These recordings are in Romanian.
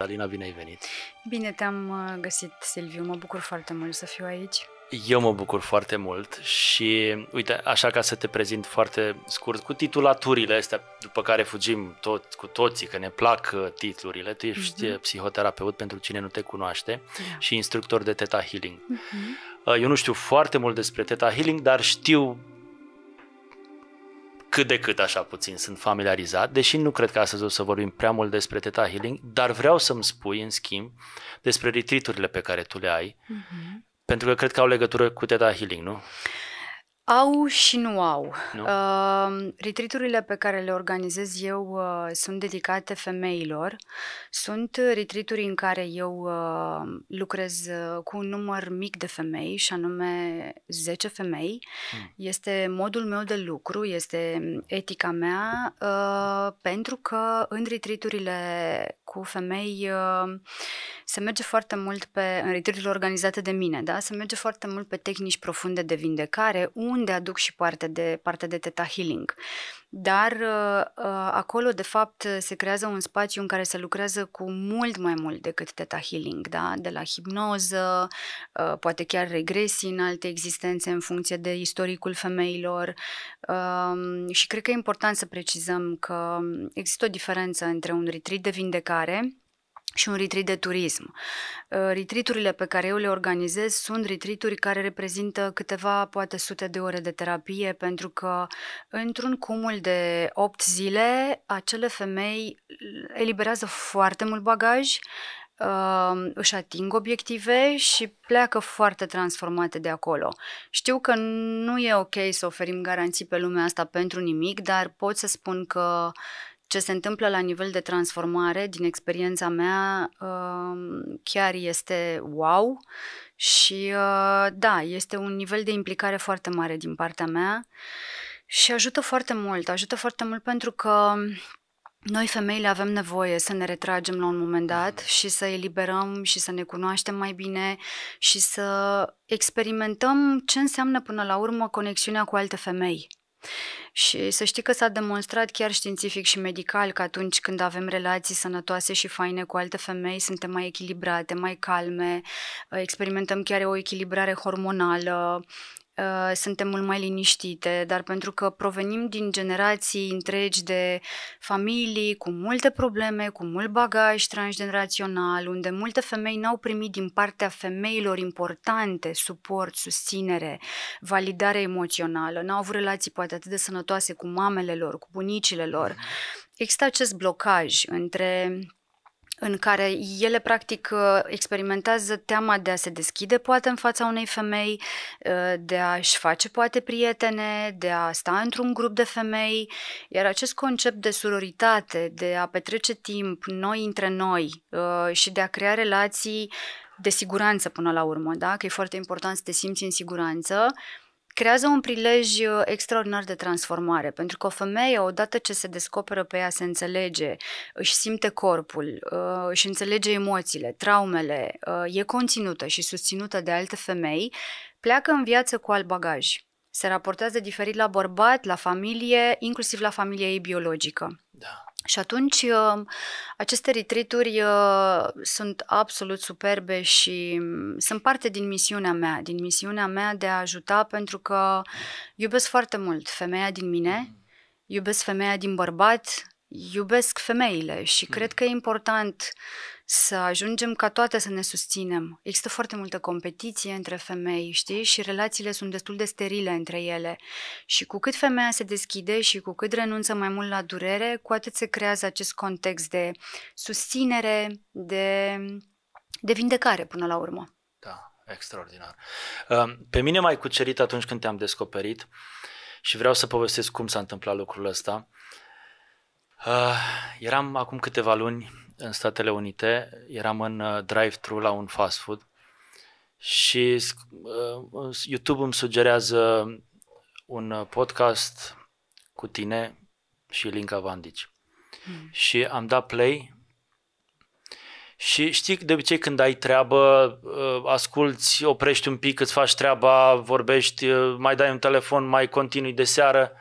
Alina, bine ai venit! Bine te-am uh, găsit, Silviu, mă bucur foarte mult să fiu aici. Eu mă bucur foarte mult și, uite, așa ca să te prezint foarte scurt, cu titulaturile astea după care fugim tot, cu toții, că ne plac uh, titlurile, tu ești uh-huh. psihoterapeut pentru cine nu te cunoaște yeah. Da. și instructor de Theta Healing. Uh-huh. Eu nu știu foarte mult despre Theta Healing, dar știu cât de cât așa puțin sunt familiarizat, deși nu cred că astăzi o să vorbim prea mult despre Teta Healing, dar vreau să-mi spui, în schimb, despre retreat pe care tu le ai, uh-huh. pentru că cred că au legătură cu Teta Healing, nu? Uh, au și nu au. Nu? Uh, ehm, retriturile pe care le organizez eu uh, sunt dedicate femeilor. Sunt retrituri în care eu uh, lucrez uh, cu un număr mic de femei, și anume 10 femei. Mm. Este modul meu de lucru, este etica mea, uh, pentru că în retriturile cu femei uh, se merge foarte mult pe, în retreat organizate de mine, da? se merge foarte mult pe tehnici profunde de vindecare, unde aduc și parte de, parte de teta healing dar uh, uh, acolo, de fapt, se creează un spațiu în care se lucrează cu mult mai mult decât teta healing, da? de la hipnoză, uh, poate chiar regresii în alte existențe în funcție de istoricul femeilor um, și cred că e important să precizăm că um, există o diferență între un retreat de vindecare și un retreat de turism. Uh, retriturile pe care eu le organizez sunt retrituri care reprezintă câteva, poate sute de ore de terapie, pentru că într-un cumul de 8 zile, acele femei eliberează foarte mult bagaj, uh, își ating obiective și pleacă foarte transformate de acolo. Știu că nu e ok să oferim garanții pe lumea asta pentru nimic, dar pot să spun că ce se întâmplă la nivel de transformare, din experiența mea, um, chiar este wow și uh, da, este un nivel de implicare foarte mare din partea mea și ajută foarte mult, ajută foarte mult pentru că noi femeile avem nevoie să ne retragem la un moment dat mhm. și să eliberăm și să ne cunoaștem mai bine și să experimentăm ce înseamnă până la urmă conexiunea cu alte femei. Și să știi că s-a demonstrat chiar științific și medical că atunci când avem relații sănătoase și faine cu alte femei, suntem mai echilibrate, mai calme, experimentăm chiar o echilibrare hormonală, Uh, suntem mult mai liniștite, dar pentru că provenim din generații întregi de familii cu multe probleme, cu mult bagaj transgenerațional, unde multe femei n-au primit din partea femeilor importante suport, susținere, validare emoțională, n-au avut relații poate atât de sănătoase cu mamele lor, cu bunicile lor. Mhm. Există acest blocaj între în care ele practic uh, experimentează teama de a se deschide poate în fața unei femei, uh, de a-și face poate prietene, de a sta într-un grup de femei, iar acest concept de sororitate, de a petrece timp noi între noi uh, și de a crea relații de siguranță până la urmă, da? că e foarte important să te simți în siguranță, creează un prilej uh, extraordinar de transformare, pentru că o femeie, odată ce se descoperă pe ea, se înțelege, își simte corpul, uh, își înțelege emoțiile, traumele, uh, e conținută și susținută de alte femei, pleacă în viață cu alt bagaj. Se raportează diferit la bărbat, la familie, inclusiv la familia ei biologică. Da. Și atunci um, aceste retreat-uri uh, sunt absolut superbe și mm, sunt parte din misiunea mea, din misiunea mea de a ajuta pentru că iubesc foarte mult femeia din mine, mm. iubesc femeia din bărbat, iubesc femeile și cred mm. că e important să ajungem ca toate să ne susținem. Există foarte multă competiție între femei, știi, și relațiile sunt destul de sterile între ele. Și cu cât femeia se deschide și cu cât renunță mai mult la durere, cu atât se creează acest context de susținere, de, de vindecare până la urmă. Da, extraordinar. Ehm, pe mine m-ai cucerit atunci când te-am descoperit și vreau să povestesc cum s-a întâmplat lucrul ăsta. Uh, eram acum câteva luni în Statele Unite, eram în uh, drive-thru la un fast food și uh, YouTube îmi sugerează un uh, podcast cu tine și Linca Vandici. Mm. Și am dat play și știi, de obicei când ai treabă, asculți, oprești un pic, îți faci treaba, vorbești, mai dai un telefon, mai continui de seară.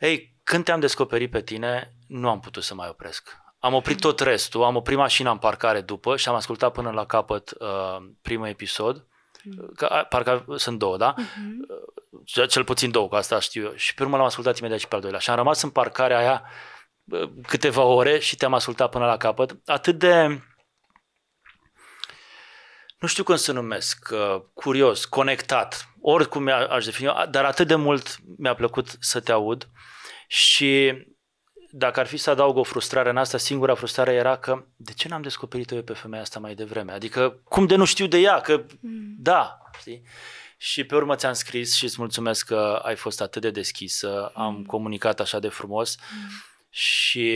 Ei, când te-am descoperit pe tine, nu am putut să mai opresc. Am oprit tot restul, am oprit mașina în parcare după și am ascultat până la capăt uh, primul episod. Mhm. Că, parcă sunt două, da? Uh-huh. Cel puțin două, că asta știu eu. Și pe urmă l-am ascultat imediat și pe al doilea. Și am rămas în parcarea aia câteva ore și te-am ascultat până la capăt. Atât de... Nu știu cum să numesc, uh, curios, conectat, oricum aș defini, dar atât de mult mi-a plăcut să te aud și dacă ar fi să adaug o frustrare în asta, singura frustrare era că de ce n-am descoperit-o eu pe femeia asta mai devreme? Adică cum de nu știu de ea? Că mm. da, știi? Și pe urmă ți-am scris și îți mulțumesc că ai fost atât de deschisă, mm. am comunicat așa de frumos mm. și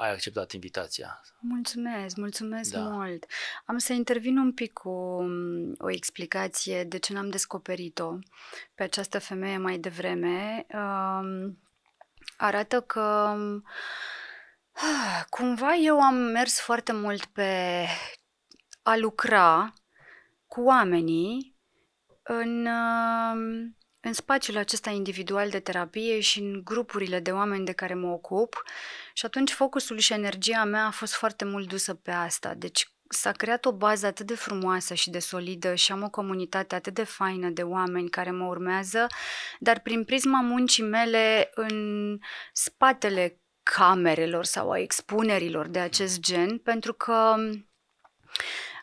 ai acceptat invitația. Mulțumesc, mulțumesc da. mult. Am să intervin un pic cu mm, o explicație de ce n-am descoperit-o pe această femeie mai devreme. Um, arată că ah, cumva eu am mers foarte mult pe a lucra cu oamenii în, um, în spațiul acesta individual de terapie și în grupurile de oameni de care mă ocup și atunci focusul și energia mea a fost foarte mult dusă pe asta. Deci s-a creat o bază atât de frumoasă și de solidă și am o comunitate atât de faină de oameni care mă urmează, dar prin prisma muncii mele în spatele camerelor sau a expunerilor de acest gen, pentru că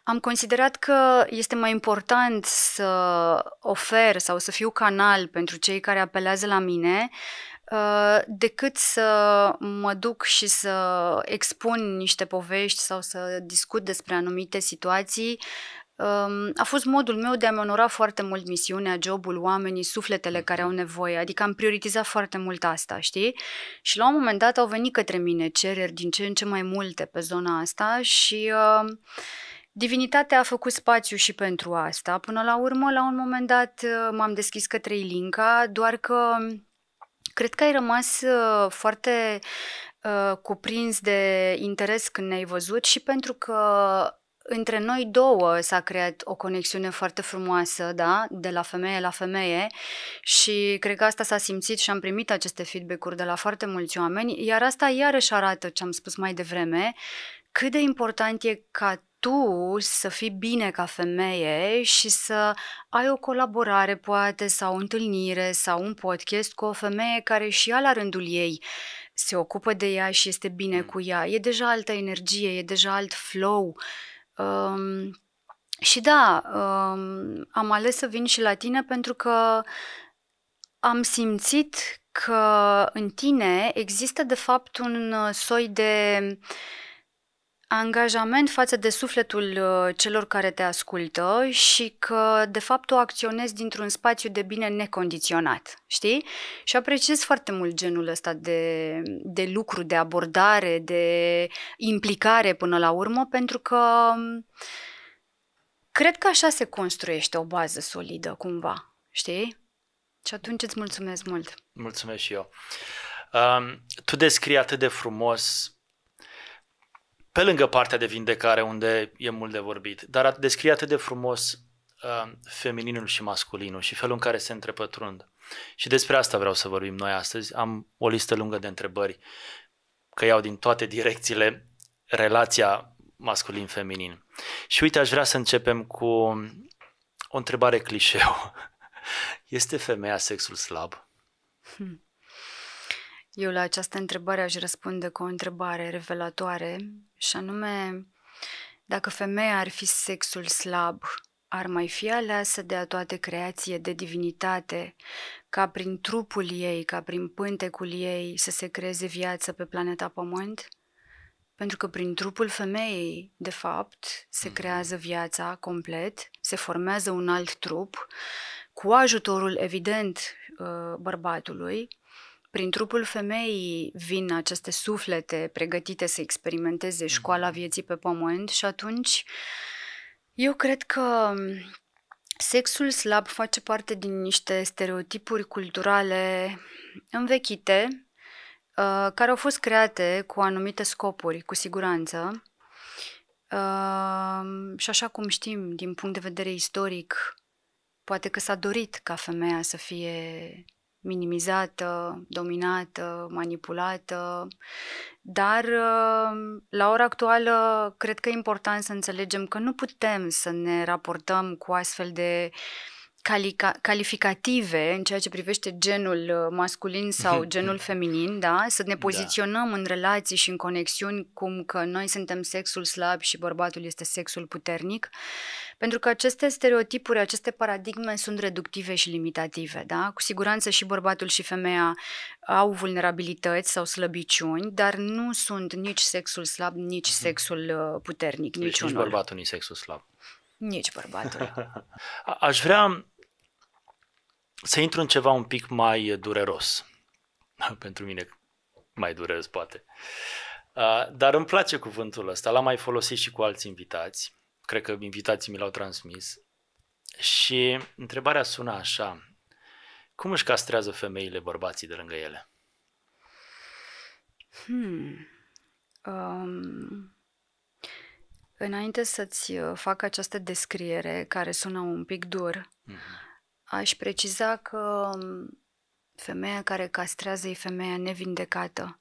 am considerat că este mai important să ofer sau să fiu canal pentru cei care apelează la mine Uh, decât să mă duc și să expun niște povești sau să discut despre anumite situații, um, a fost modul meu de a-mi onora foarte mult misiunea, jobul, oamenii, sufletele care au nevoie. Adică am prioritizat foarte mult asta, știi? Și la un moment dat au venit către mine cereri din ce în ce mai multe pe zona asta și uh, Divinitatea a făcut spațiu și pentru asta. Până la urmă, la un moment dat uh, m-am deschis către Ilinca, doar că um, Cred că ai rămas uh, foarte uh, cuprins de interes când ne-ai văzut și pentru că între noi două s-a creat o conexiune foarte frumoasă, da, de la femeie la femeie și cred că asta s-a simțit și am primit aceste feedback-uri de la foarte mulți oameni, iar asta iarăși arată ce am spus mai devreme, cât de important e ca tu să fii bine ca femeie și să ai o colaborare, poate, sau o întâlnire sau un podcast cu o femeie care și ea la rândul ei se ocupă de ea și este bine mm. cu ea. E deja altă energie, e deja alt flow. Um, și da, um, am ales să vin și la tine pentru că am simțit că în tine există de fapt un uh, soi de uh, angajament față de sufletul uh, celor care te ascultă și că, de fapt, o acționezi dintr-un spațiu de bine necondiționat, știi? Și apreciez foarte mult genul ăsta de, de lucru, de abordare, de implicare până la urmă, pentru că um, cred că așa se construiește o bază solidă, cumva, știi? Și atunci îți mulțumesc mult. Mulțumesc și eu. Um, tu descrii atât de frumos pe lângă partea de vindecare unde e mult de vorbit, dar descrie atât de frumos uh, femininul și masculinul și felul în care se întrepătrund. Și despre asta vreau să vorbim noi astăzi. Am o listă lungă de întrebări, că iau din toate direcțiile relația masculin-feminin. Și uite, aș vrea să începem cu o întrebare clișeu. Este femeia sexul slab? Hmm. Eu la această întrebare aș răspunde cu o întrebare revelatoare, și anume, dacă femeia ar fi sexul slab, ar mai fi aleasă de a toate creație de divinitate, ca prin trupul ei, ca prin pântecul ei să se creeze viață pe planeta Pământ? Pentru că prin trupul femeii, de fapt, se mm-hmm. creează viața complet, se formează un alt trup, cu ajutorul, evident, uh, bărbatului, prin trupul femeii vin aceste suflete pregătite să experimenteze școala mhm. vieții pe pământ și atunci eu cred că mm, Sexul slab face parte din niște stereotipuri culturale învechite, uh, care au fost create cu anumite scopuri, cu siguranță. Uh, și așa cum știm, din punct de vedere istoric, poate că s-a dorit ca femeia să fie minimizată, dominată, manipulată, dar uh, la ora actuală cred că e important să înțelegem că nu putem să ne raportăm cu astfel de uh, calica- calificative în ceea ce privește genul uh, masculin sau genul feminin, da? Să ne da. poziționăm da. în relații și în conexiuni cum că noi suntem sexul slab și bărbatul este sexul puternic, pentru că aceste stereotipuri, aceste paradigme sunt reductive și limitative, da? Cu siguranță și bărbatul și femeia au vulnerabilități sau slăbiciuni, dar nu sunt nici sexul slab, nici mhm. sexul uh, puternic, deci nici bărbatul, nici sexul slab. Nici bărbatul. Aș vrea să intru în ceva un pic mai dureros. Pentru mine mai dureros poate. dar îmi place cuvântul ăsta, l-am mai folosit și cu alți invitați. Cred că invitații mi l-au transmis. Și întrebarea sună așa. Cum își castrează femeile bărbații de lângă ele? Hmm. Um, înainte să-ți uh, fac această descriere, care sună un pic dur, mm-hmm Aș preciza că mm, femeia care castrează e femeia nevindecată.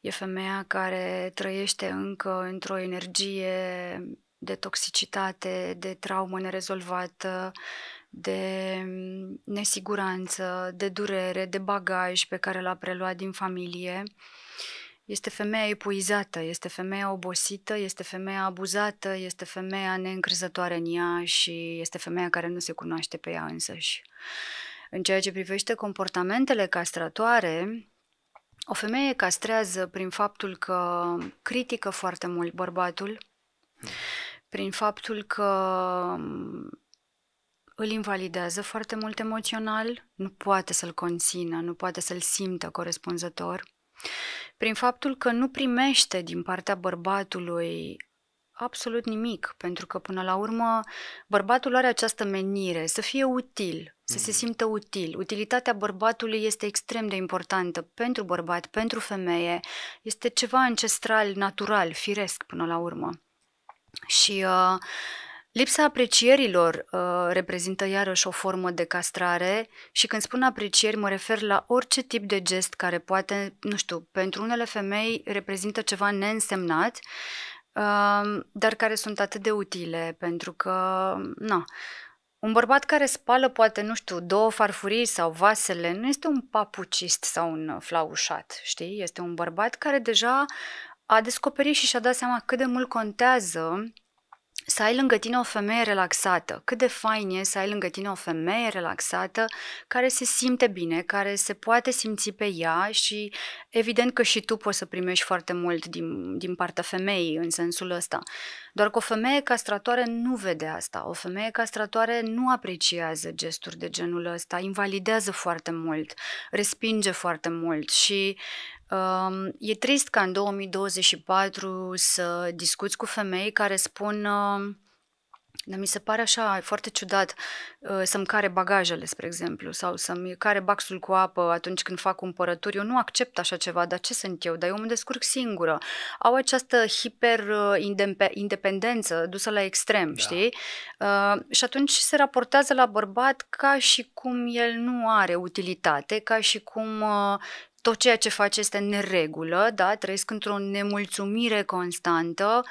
E femeia care trăiește încă într-o energie de toxicitate, de traumă nerezolvată, de mm, nesiguranță, de durere, de bagaj pe care l-a preluat din familie este femeia epuizată, este femeia obosită, este femeia abuzată, este femeia neîncrezătoare în ea și este femeia care nu se cunoaște pe ea însăși. În ceea ce privește comportamentele castratoare, o femeie castrează prin faptul că critică foarte mult bărbatul, prin faptul că îl invalidează foarte mult emoțional, nu poate să-l conțină, nu poate să-l simtă corespunzător prin faptul că nu primește din partea bărbatului absolut nimic, pentru că până la urmă bărbatul are această menire, să fie util, să se mm. simtă util. Utilitatea bărbatului este extrem de importantă pentru bărbat, pentru femeie. Este ceva ancestral, natural, firesc până la urmă. Și uh, Lipsa aprecierilor uh, reprezintă iarăși o formă de castrare și când spun aprecieri mă refer la orice tip de gest care poate, nu știu, pentru unele femei reprezintă ceva neînsemnat, uh, dar care sunt atât de utile pentru că, na, un bărbat care spală poate, nu știu, două farfurii sau vasele nu este un papucist sau un flaușat, știi? Este un bărbat care deja a descoperit și și-a dat seama cât de mult contează să ai lângă tine o femeie relaxată. Cât de fain e să ai lângă tine o femeie relaxată care se simte bine, care se poate simți pe ea și evident că și tu poți să primești foarte mult din, din partea femeii în sensul ăsta. Doar că o femeie castratoare nu vede asta. O femeie castratoare nu apreciază gesturi de genul ăsta, invalidează foarte mult, respinge foarte mult și E trist ca în 2024 să discuți cu femei care spun dar mi se pare așa foarte ciudat uh, să-mi care bagajele, spre exemplu, sau să-mi care baxul cu apă atunci când fac cumpărături. Eu nu accept așa ceva, dar ce sunt eu? Dar eu mă descurc singură. Au această hiper uh, independență dusă la extrem, da. știi? Uh, și atunci se raportează la bărbat ca și cum el nu are utilitate, ca și cum uh, tot ceea ce face este neregulă, da? trăiesc într-o nemulțumire constantă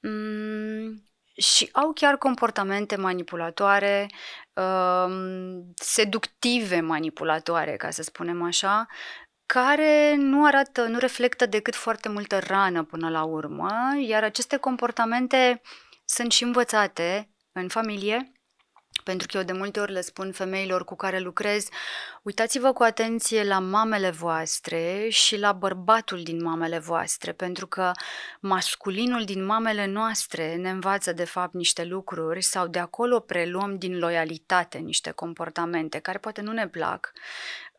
mm, și au chiar comportamente manipulatoare, um, seductive manipulatoare, ca să spunem așa, care nu arată, nu reflectă decât foarte multă rană până la urmă, iar aceste comportamente sunt și învățate în familie, pentru că eu de multe ori le spun femeilor cu care lucrez, uitați-vă cu atenție la mamele voastre și la bărbatul din mamele voastre, pentru că masculinul din mamele noastre ne învață de fapt niște lucruri sau de acolo preluăm din loialitate niște comportamente care poate nu ne plac,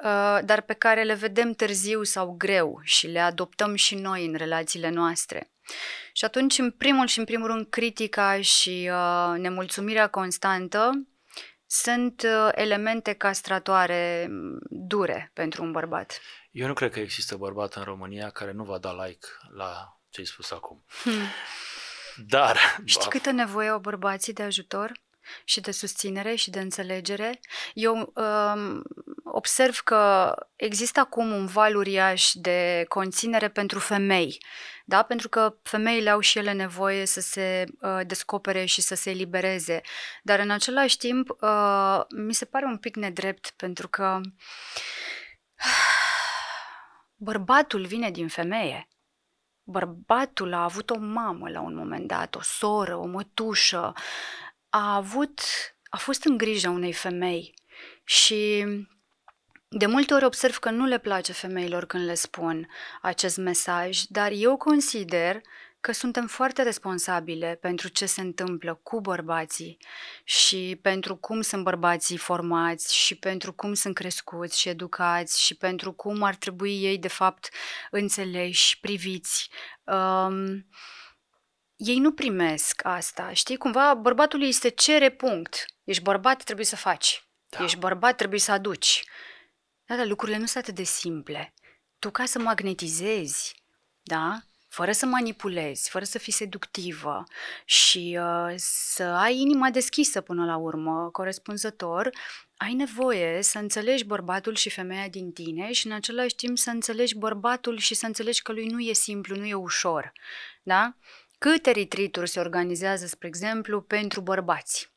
Uh, dar pe care le vedem târziu sau greu și le adoptăm și noi în relațiile noastre. Și atunci, în primul și în primul rând, critica și uh, nemulțumirea constantă sunt uh, elemente castratoare mm, dure pentru un bărbat. Eu nu cred că există bărbat în România care nu va da like la ce ai spus acum. Hmm. Dar... Știi da. câtă nevoie au bărbații de ajutor? și de susținere și de înțelegere. Eu um, observ că există acum un val uriaș de conținere pentru femei, da? pentru că femeile au și ele nevoie să se uh, descopere și să se elibereze. Dar în același timp, uh, mi se pare un pic nedrept pentru că bărbatul vine din femeie. Bărbatul a avut o mamă la un moment dat, o soră, o mătușă, a avut, a fost în grija unei femei și de multe ori observ că nu le place femeilor când le spun acest mesaj, dar eu consider că suntem foarte responsabile pentru ce se întâmplă cu bărbații și pentru cum sunt bărbații formați și pentru cum sunt crescuți și educați și pentru cum ar trebui ei, de fapt, înțeleși, priviți. Um, ei nu primesc asta, știi? Cumva bărbatului este cere punct. Ești bărbat, trebuie să faci. Da. Ești bărbat, trebuie să aduci. Da, dar lucrurile nu sunt atât de simple. Tu ca să magnetizezi, da? Fără să manipulezi, fără să fii seductivă și uh, să ai inima deschisă până la urmă, corespunzător, ai nevoie să înțelegi bărbatul și femeia din tine și în același timp să înțelegi bărbatul și să înțelegi că lui nu e simplu, nu e ușor, da? Câte retreat se organizează, spre exemplu, pentru bărbați?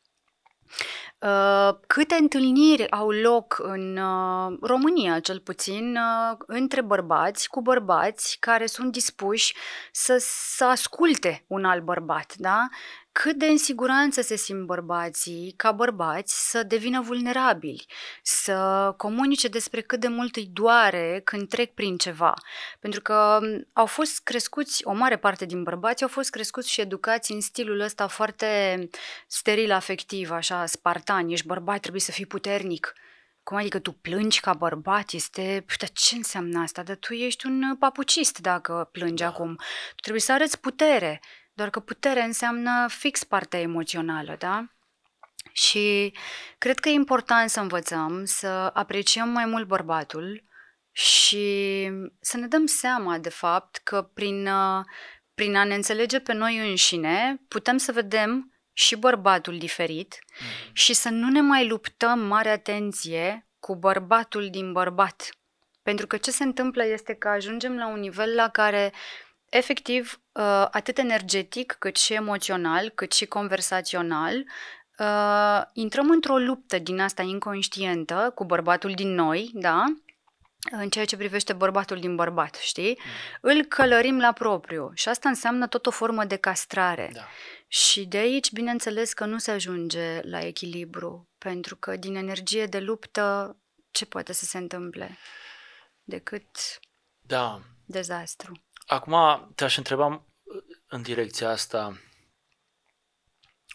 Ă, câte întâlniri au loc în ă, România, cel puțin, ă, între bărbați cu bărbați care sunt dispuși să, să asculte un alt bărbat, da? cât de în siguranță se simt bărbații ca bărbați să devină vulnerabili, să comunice despre cât de mult îi doare când trec prin ceva. Pentru că au fost crescuți, o mare parte din bărbați au fost crescuți și educați în stilul ăsta foarte steril afectiv, așa, spartan, ești bărbat, trebuie să fii puternic. Cum adică tu plângi ca bărbat? Este... Dar ce înseamnă asta? Dar tu ești un papucist dacă plângi da. acum. Tu trebuie să arăți putere. Doar că putere înseamnă fix partea emoțională, da? Și cred că e important să învățăm să apreciem mai mult bărbatul și să ne dăm seama, de fapt, că prin, uh, prin a ne înțelege pe noi înșine, putem să vedem și bărbatul diferit mm-hmm. și să nu ne mai luptăm mare atenție cu bărbatul din bărbat. Pentru că ce se întâmplă este că ajungem la un nivel la care uh, efectiv, uh, atât energetic, cât și emoțional, cât și conversațional, uh, intrăm într-o luptă din asta inconștientă cu bărbatul din noi, da? în ceea ce privește bărbatul din bărbat, știi? Mm. Îl călărim la propriu și asta înseamnă tot o formă de castrare. Da. Și de aici, bineînțeles că nu se ajunge la echilibru, pentru că din energie de luptă, ce poate să se întâmple decât da. dezastru? Acum te-aș întreba uh, în direcția asta.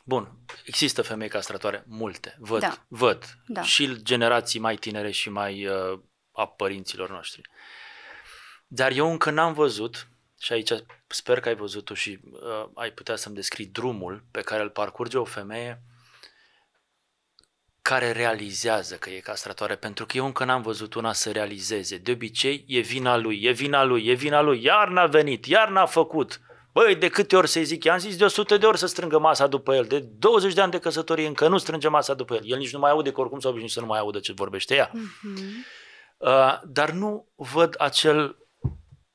Bun, există femei castratoare, multe, văd, da. văd. Da. Și generații mai tinere și mai uh, a părinților noștri. Dar eu încă n-am văzut, și aici sper că ai văzut o și uh, ai putea să-mi descrii drumul pe care îl parcurge o femeie uh, care realizează că e castratoare, pentru că eu încă n-am văzut una să realizeze. De obicei, e vina lui, e vina lui, e vina lui, iar n-a venit, iar n-a făcut. Băi, de câte ori să-i zic, i-am zis de 100 de ori să strângă masa după el, de 20 de ani de căsătorie încă nu strânge masa după el. El nici nu mai aude, că oricum s-a obișnuit să nu mai audă ce vorbește ea. Uh-huh. Uh, dar nu văd acel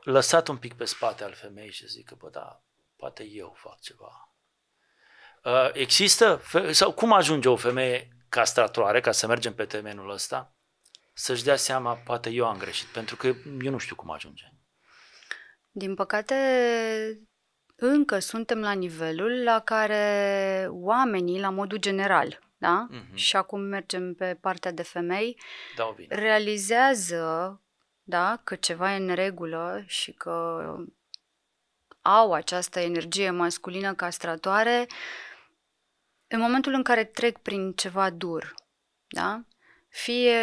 lăsat un pic pe spate al femeii și zic că, bă, da, poate eu fac ceva. Uh, există? Fe- sau cum ajunge o femeie castratoare, ca să mergem pe termenul ăsta, să-și dea seama, poate eu am greșit, pentru că eu nu știu cum ajunge. Din păcate, încă suntem la nivelul la care oamenii, la modul general, da? Mm-hmm. Și acum mergem pe partea de femei, da, bine. realizează da, că ceva e în regulă și că au această energie masculină castratoare uh, în momentul în care trec prin ceva dur, da? fie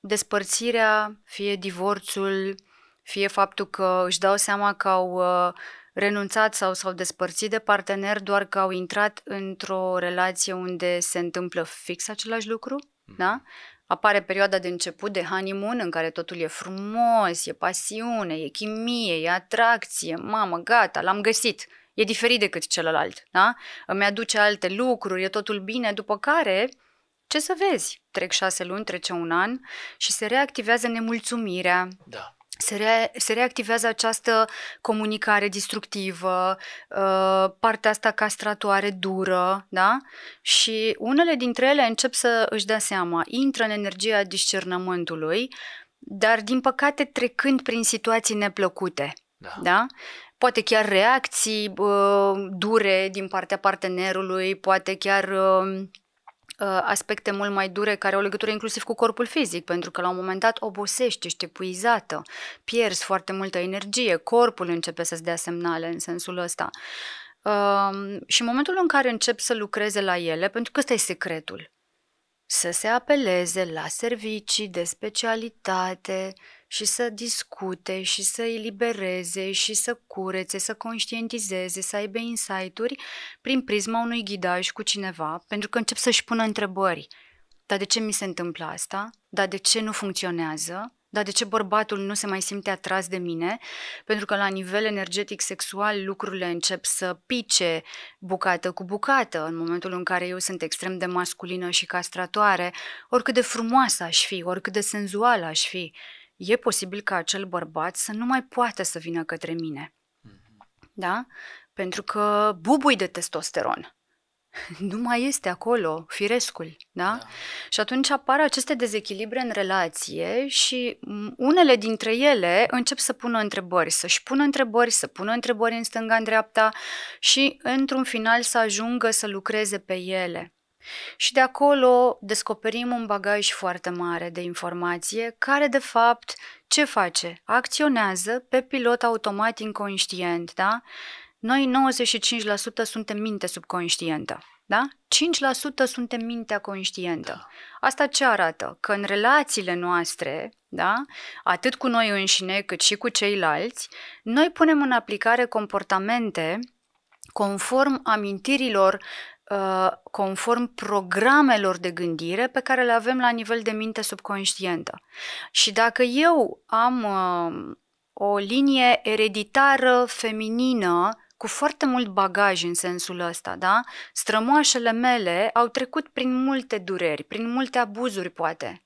despărțirea, fie divorțul, fie faptul că își dau seama că au uh, renunțat sau s-au despărțit de partener doar că au intrat într-o relație unde se întâmplă fix același lucru, mm. da? Apare perioada de început de honeymoon în care totul e frumos, e pasiune, e chimie, e atracție, mamă, gata, l-am găsit e diferit decât celălalt, da? Îmi aduce alte lucruri, e totul bine, după care ce să vezi? Trec șase luni, trece un an și se reactivează nemulțumirea. Da. Se, re- se reactivează această comunicare destructivă, uh, partea asta castratoare dură, da? Și unele dintre ele încep să își dea seama, intră în energia discernământului, dar din păcate trecând prin situații neplăcute. Da? da? poate chiar reacții uh, dure din partea partenerului, poate chiar um, uh, aspecte mult mai dure care au legătură inclusiv cu corpul fizic, pentru că la un moment dat obosești, ești epuizată, pierzi foarte multă energie, corpul începe să-ți dea semnale în sensul ăsta. Uh, și în momentul în care încep să lucreze la ele, pentru că ăsta e secretul, să se apeleze la servicii de specialitate, și să discute și să elibereze și să curețe, să conștientizeze, să aibă insight-uri prin prisma unui ghidaj cu cineva, pentru că încep să-și pună întrebări. Dar de ce mi se întâmplă asta? Dar de ce nu funcționează? Dar de ce bărbatul nu se mai simte atras de mine? Pentru că la nivel energetic sexual lucrurile încep să pice bucată cu bucată în momentul în care eu sunt extrem de masculină și castratoare, oricât de frumoasă aș fi, oricât de senzuală aș fi e posibil ca acel bărbat să nu mai poată să vină către mine. Mhm. Da? Pentru că bubui de testosteron nu mai este acolo firescul, da? da? Și atunci apar aceste dezechilibre în relație și unele dintre ele încep să pună întrebări, să-și pună întrebări, să pună întrebări în stânga, în dreapta și într-un final să ajungă să lucreze pe ele. Și de acolo descoperim un bagaj foarte mare de informație care, de fapt, ce face? Acționează pe pilot automat inconștient, da? Noi 95% suntem minte subconștientă, da? 5% suntem mintea conștientă. Da. Asta ce arată? Că în relațiile noastre, da? atât cu noi înșine cât și cu ceilalți, noi punem în aplicare comportamente conform amintirilor Uh, conform programelor de gândire pe care le avem la nivel de minte subconștientă. Și dacă eu am uh, o linie ereditară feminină cu foarte mult bagaj în sensul ăsta, da? Strămoașele mele au trecut prin multe dureri, prin multe abuzuri, poate.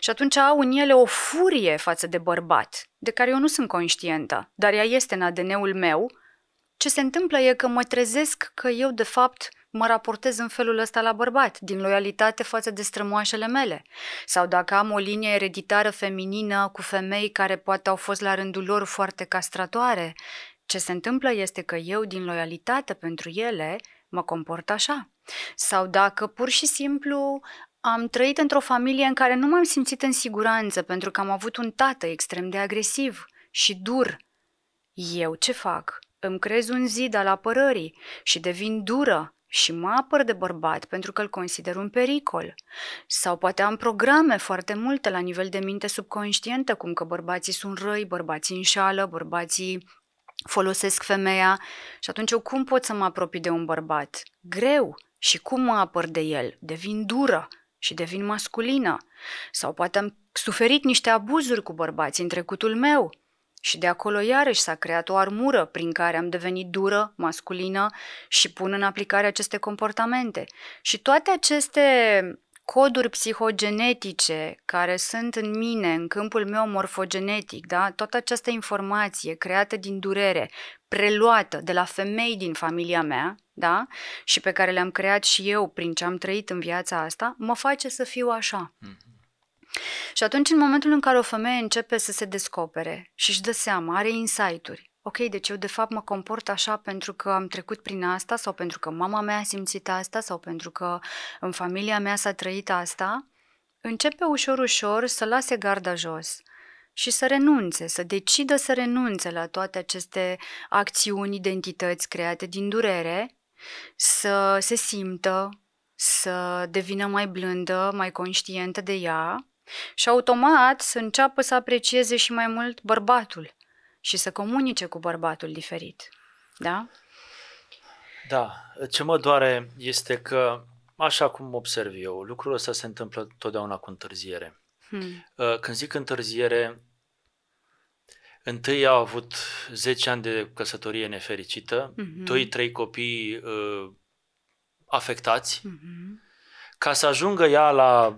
Și atunci au în ele o furie față de bărbat, de care eu nu sunt conștientă, dar ea este în ADN-ul meu. Ce se întâmplă e că mă trezesc că eu, de fapt, mă raportez în felul ăsta la bărbat, din loialitate față de strămoașele mele. Sau dacă am o linie ereditară feminină cu femei care poate au fost la rândul lor foarte castratoare, ce se întâmplă este că eu, din loialitate pentru ele, mă comport așa. Sau dacă pur și simplu am trăit într-o familie în care nu m-am simțit în siguranță pentru că am avut un tată extrem de agresiv și dur. Eu ce fac? Îmi crez un zid al apărării și devin dură și mă apăr de bărbat pentru că îl consider un pericol. Sau poate am programe foarte multe la nivel de minte subconștientă, cum că bărbații sunt răi, bărbații înșală, bărbații folosesc femeia și atunci eu cum pot să mă apropii de un bărbat? Greu. Și cum mă apăr de el? Devin dură și devin masculină. Sau poate am suferit niște abuzuri cu bărbații în trecutul meu și de acolo iarăși s-a creat o armură prin care am devenit dură, masculină și pun în aplicare aceste comportamente. Și toate aceste coduri psihogenetice care sunt în mine, în câmpul meu morfogenetic, da? toată această informație creată din durere, preluată de la femei din familia mea, da? și pe care le-am creat și eu prin ce am trăit în viața asta, mă face să fiu așa. Mm-hmm. Și atunci, în momentul în care o femeie începe să se descopere și își dă seama, are insight-uri, ok, deci eu de fapt mă comport așa pentru că am trecut prin asta sau pentru că mama mea a simțit asta sau pentru că în familia mea s-a trăit asta, începe ușor, ușor să lase garda jos și să renunțe, să decidă să renunțe la toate aceste acțiuni, identități create din durere, să se simtă, să devină mai blândă, mai conștientă de ea și automat să înceapă să aprecieze și mai mult bărbatul și să comunice cu bărbatul diferit. Da? Da. Ce mă doare este că, așa cum observ eu, lucrul ăsta se întâmplă totdeauna cu întârziere. Hmm. Uh, când zic întârziere, întâi au avut 10 ani de căsătorie nefericită, mm-hmm. 2-3 copii uh, afectați, mm-hmm. ca să ajungă ea la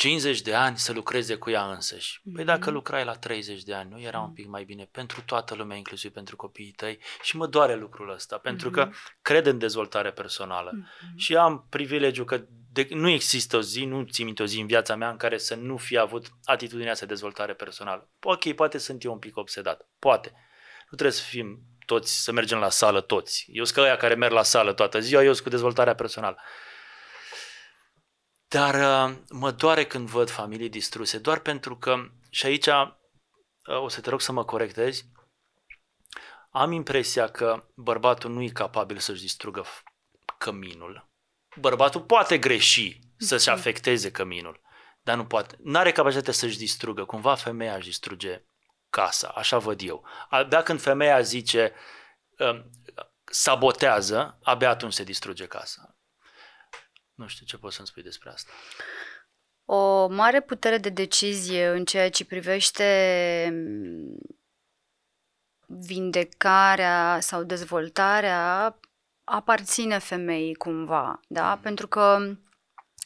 50 de ani să lucreze cu ea însăși. Păi dacă mhm. lucrai la 30 de ani, nu era un mhm. pic mai bine pentru toată lumea, inclusiv pentru copiii tăi și mă doare lucrul ăsta, pentru că mhm. cred în dezvoltare personală și am privilegiu că de, nu există o zi, nu țin minte o zi în viața mea în care să nu fi avut atitudinea asta de dezvoltare personală. Ok, poate sunt eu un pic obsedat, poate. Nu trebuie să fim toți, să mergem la sală toți. Eu sunt care merg la sală toată ziua, eu sunt cu dezvoltarea personală. Dar uh, mă doare când văd familii distruse, doar pentru că, și aici uh, o să te rog să mă corectezi, am impresia că bărbatul nu e capabil să-și distrugă căminul. Bărbatul poate greși să-și mhm. afecteze căminul, dar nu poate, nu are capacitatea să-și distrugă. Cumva femeia își distruge casa, așa văd eu. Abia da, când femeia zice uh, sabotează, abia atunci se distruge casa. Nu știu ce poți să-mi spui despre asta. O mare putere de decizie în ceea ce privește mm, vindecarea sau dezvoltarea aparține femeii cumva, da? Mm. Pentru că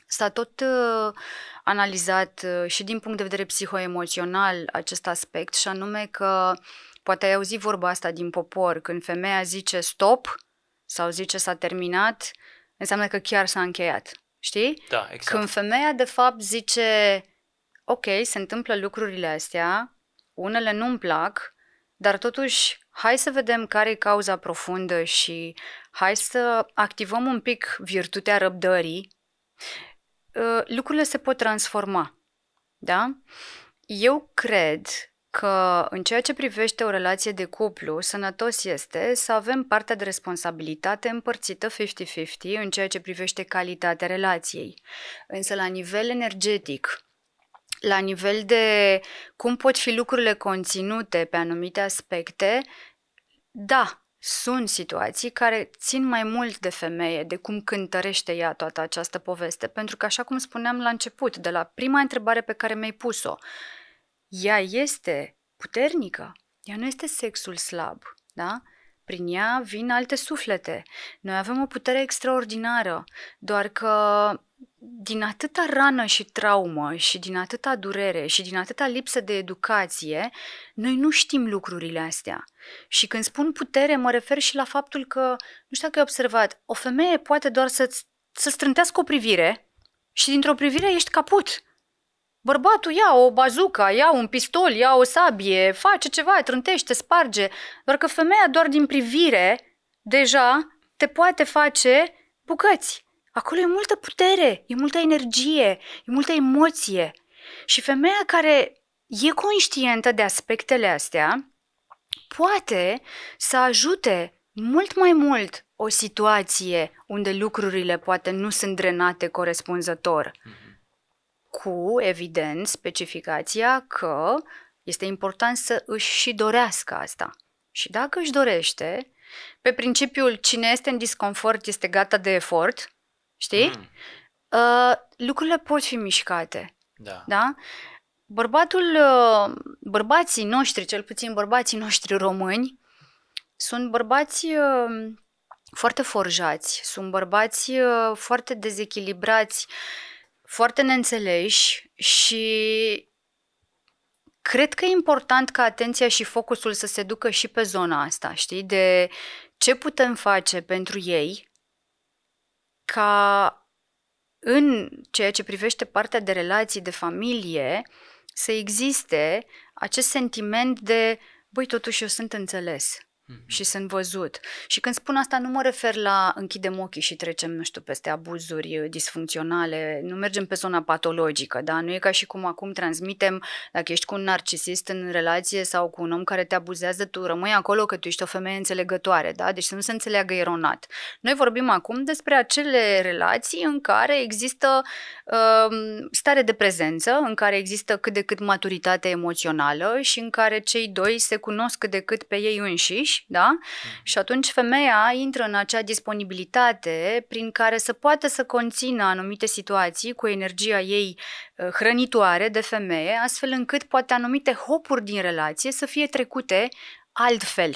s-a tot uh, analizat uh, și din punct de vedere psihoemoțional acest aspect și anume că poate ai auzit vorba asta din popor, când femeia zice stop sau zice s-a terminat, uh, înseamnă că chiar s-a încheiat. Știi? Da, exact. Când femeia, de fapt, zice, ok, se întâmplă lucrurile astea, unele nu-mi plac, dar totuși hai să vedem care e cauza profundă și hai să activăm un pic virtutea răbdării, ă, lucrurile se pot transforma. Da? Eu cred că în ceea ce privește o relație de cuplu, sănătos este să avem partea de responsabilitate împărțită 50-50 în ceea ce privește calitatea relației. Însă la nivel energetic, la nivel de cum pot fi lucrurile conținute pe anumite aspecte, da, sunt situații care țin mai mult de femeie, de cum cântărește ea toată această poveste, pentru că, așa cum spuneam la început, de la prima întrebare pe care mi-ai pus-o, ea este puternică, ea nu este sexul slab, da? Prin ea vin alte suflete. Noi avem o putere extraordinară, doar că din atâta rană și traumă și din atâta durere și din atâta lipsă de educație, noi nu știm lucrurile astea. Și când spun putere, mă refer și la faptul că, nu știu dacă ai observat, o femeie poate doar să-ți, să strântească o privire și dintr-o privire ești caput. Bărbatul ia o bazuca, ia un pistol, ia o sabie, face ceva, trântește, sparge, doar că femeia doar din privire deja te poate face bucăți. Acolo e multă putere, e multă energie, e multă emoție. Și femeia care e conștientă de aspectele astea, poate să ajute mult mai mult o situație unde lucrurile poate nu sunt drenate corespunzător. Mm-hmm cu, evident, specificația că este important să își și dorească asta. Și dacă își dorește, pe principiul cine este în disconfort este gata de efort, știi? Mm. Uh, lucrurile pot fi mișcate. Da. da? Bărbatul, uh, bărbații noștri, cel puțin bărbații noștri români, sunt bărbați uh, foarte forjați, sunt bărbați uh, foarte dezechilibrați, uh, foarte neînțeleși și cred că e important ca atenția și focusul să se ducă și pe zona asta, știi, de ce putem face pentru ei ca în ceea ce privește partea de relații de familie să existe acest sentiment de băi, totuși eu sunt înțeles Mhm. și sunt văzut. Și când spun asta, nu mă refer la închidem ochii și trecem, nu știu, peste abuzuri eh, disfuncționale, nu mergem pe zona patologică, da? Nu e ca și cum acum transmitem, dacă ești cu un narcisist în relație sau cu un om care te abuzează, tu rămâi acolo că tu ești o femeie înțelegătoare, da? Deci să nu se înțeleagă eronat. Noi vorbim acum despre acele relații în care există uh, stare de prezență, în care există cât de cât maturitate emoțională și în care cei doi se cunosc cât de cât pe ei înșiși da? Mhm. Și atunci femeia intră în acea disponibilitate prin care să poată să conțină anumite situații cu energia ei uh, hrănitoare de femeie, astfel încât poate anumite hopuri din relație să fie trecute altfel.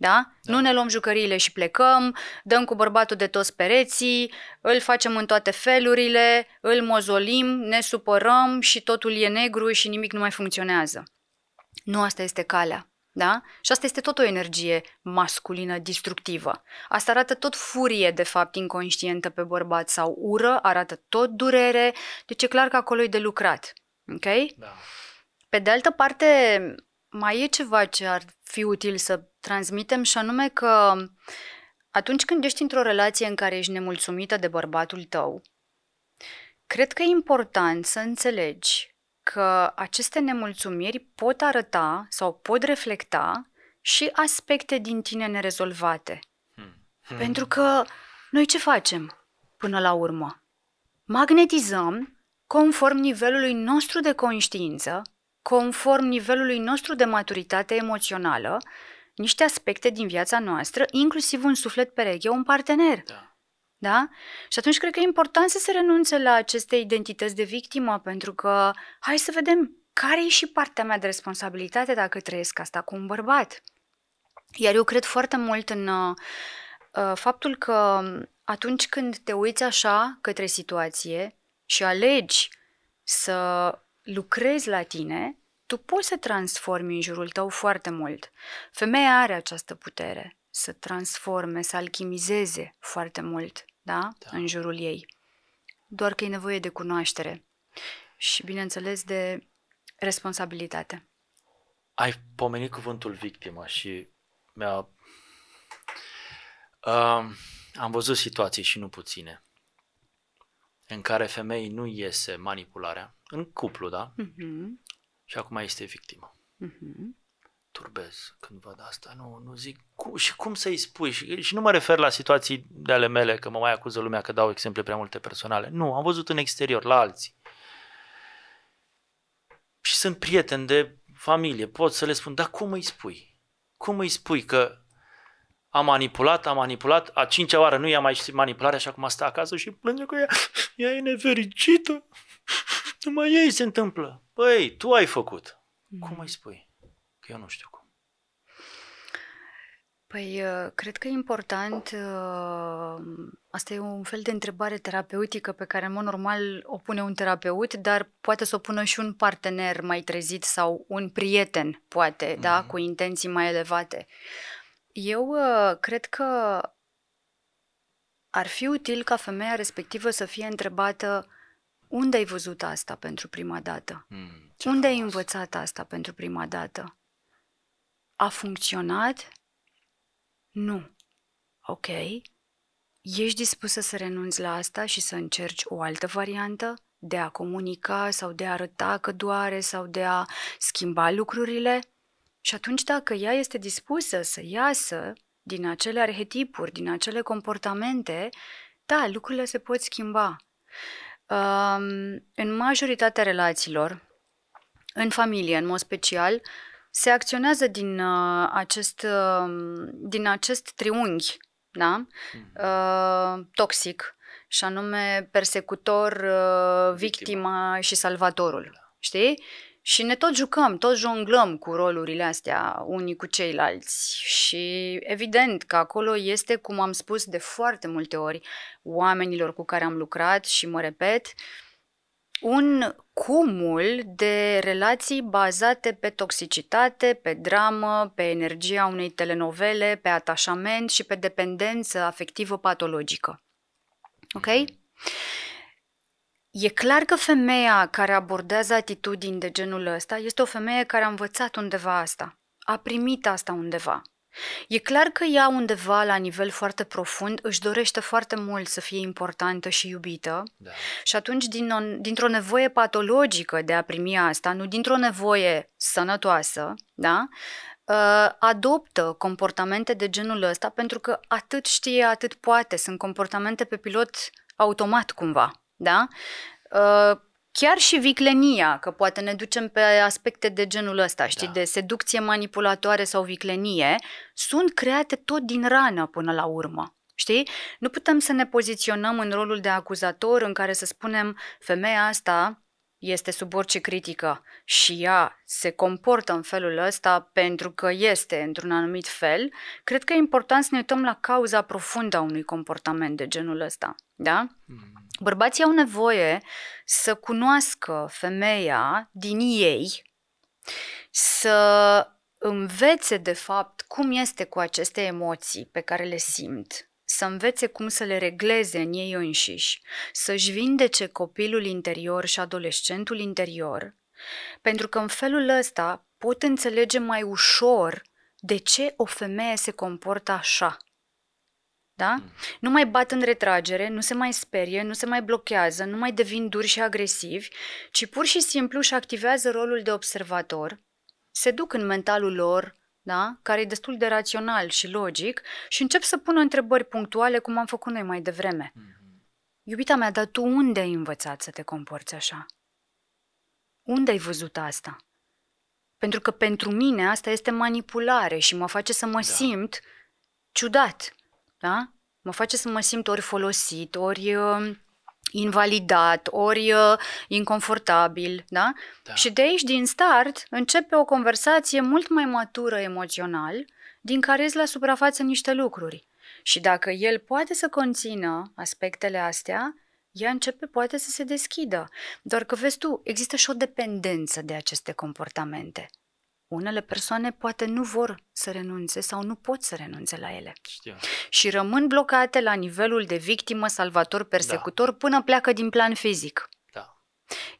Da? da? Nu ne luăm jucăriile și plecăm, dăm cu bărbatul de toți pereții, îl facem în toate felurile, îl mozolim, ne supărăm și totul e negru și nimic nu mai funcționează. Nu asta este calea. Da? Și asta este tot o energie masculină distructivă. Asta arată tot furie, de fapt, inconștientă pe bărbat sau ură, arată tot durere, deci e clar că acolo e de lucrat. Ok? Da. Pe de altă parte, mai e ceva ce ar fi util să transmitem și anume că atunci când ești într-o relație în care ești nemulțumită de bărbatul tău, cred că e important să înțelegi că aceste nemulțumiri pot arăta sau pot reflecta și aspecte din tine nerezolvate. Hmm. hmm. Pentru că noi ce facem până la urmă? Magnetizăm conform nivelului nostru de conștiință, conform nivelului nostru de maturitate emoțională, niște aspecte din viața noastră, inclusiv un suflet pereche, un partener. Da. Da? Și atunci cred că e important să se renunțe la aceste identități de victimă, pentru că hai să vedem care e și partea mea de responsabilitate dacă trăiesc asta cu un bărbat. Iar eu cred foarte mult în uh, uh faptul că atunci când te uiți așa către situație și alegi să lucrezi la tine, tu poți să transformi în jurul tău foarte mult. Femeia are această putere să transforme, să alchimizeze foarte mult da? da? În jurul ei. Doar că e nevoie de cunoaștere și, bineînțeles, de responsabilitate. Ai pomenit cuvântul victimă și mi-a... Uh, am văzut situații și nu puține în care femeii nu iese manipularea, în cuplu, da? Uh-huh. Și acum este victimă. Uh-huh turbez când văd asta, nu, nu zic cu, și cum să-i spui și, și nu mă refer la situații de ale mele, că mă mai acuză lumea că dau exemple prea multe personale, nu, am văzut în exterior, la alții și sunt prieteni de familie, pot să le spun, dar cum îi spui? Cum îi spui că a manipulat, a manipulat, a cincea oară nu i-a mai știut așa cum a stat acasă și plânge cu ea, ea e nefericită, numai ei se întâmplă. Păi, tu ai făcut. Mm. Cum îi spui? Eu nu știu cum. Păi, uh, cred că e important, uh, asta e un fel de întrebare terapeutică pe care, în mod normal, o pune un terapeut, dar poate să o pună și un partener mai trezit sau un prieten, poate, mm-hmm. da, mhm. cu intenții mai elevate. Eu uh, cred că ar fi util ca femeia respectivă să fie întrebată unde ai văzut asta pentru prima dată? Mm, unde frumos. ai învățat asta pentru prima dată? A funcționat? Nu. Ok. Ești dispusă să renunți la asta și să încerci o altă variantă de a comunica sau de a arăta că doare sau de a schimba lucrurile? Și atunci dacă ea este dispusă să iasă din acele arhetipuri, din acele comportamente, da, lucrurile se pot schimba. Um, în majoritatea relațiilor, în familie în mod special, uh, se acționează din uh, acest, uh, din acest triunghi da? Mhm. uh, toxic, și anume persecutor, uh, victima, victima și salvatorul. Da. Știi? Și ne tot jucăm, tot jonglăm cu rolurile astea unii cu ceilalți. Și evident că acolo este, cum am spus de foarte multe ori, oamenilor cu care am lucrat și mă repet, uh, un cumul de relații bazate pe toxicitate, pe dramă, pe energia unei telenovele, pe atașament și pe dependență afectivă patologică. Ok? Mhm. E clar că femeia care abordează atitudini de genul ăsta este o femeie care a învățat undeva asta, a primit asta undeva. E clar că ea undeva, la nivel foarte profund, își dorește foarte mult să fie importantă și iubită da. și atunci din o, dintr-o nevoie patologică de a primi asta, nu dintr-o nevoie sănătoasă, da? Ă, adoptă comportamente de genul ăsta pentru că atât știe, atât poate, sunt comportamente pe pilot automat cumva, da? Ă, chiar și viclenia, că poate ne ducem pe aspecte de genul ăsta, știi, da. de seducție manipulatoare sau viclenie, sunt create tot din rană până la urmă. Știi? Nu putem să ne poziționăm în rolul de acuzator în care să spunem femeia asta este sub orice critică și ea se comportă în felul ăsta pentru că este într-un anumit fel, cred că e important să ne uităm la cauza profundă a unui comportament de genul ăsta da? Mm. Bărbații au nevoie să cunoască femeia din ei, să învețe de fapt cum este cu aceste emoții pe care le simt, să învețe cum să le regleze în ei înșiși, să-și vindece copilul interior și adolescentul interior, pentru că în felul ăsta pot înțelege mai ușor de ce o femeie se comportă așa da? Mm. Nu mai bat în retragere, nu se mai sperie, nu se mai blochează, nu mai devin duri și agresivi, ci pur și simplu își activează rolul de observator, se duc în mentalul lor, da? care e destul de rațional și logic, și încep să pună întrebări punctuale, cum am făcut noi mai devreme. Mm-hmm. Iubita mea, dar tu unde ai învățat să te comporți așa? Unde ai văzut asta? Pentru că pentru mine asta este manipulare și mă face să mă da. simt ciudat da? Mă face să mă simt ori folosit, ori uh, invalidat, ori uh, inconfortabil, da? da? Și de aici, din start, începe o conversație mult mai matură emoțional, din care ies la suprafață niște lucruri. Și dacă el poate să conțină aspectele astea, ea începe poate să se deschidă. Doar că, vezi tu, există și o dependență de aceste comportamente. Unele persoane poate nu vor să renunțe sau nu pot să renunțe la ele. Știu. Și rămân blocate la nivelul de victimă, salvator, persecutor da. până pleacă din plan fizic. Da.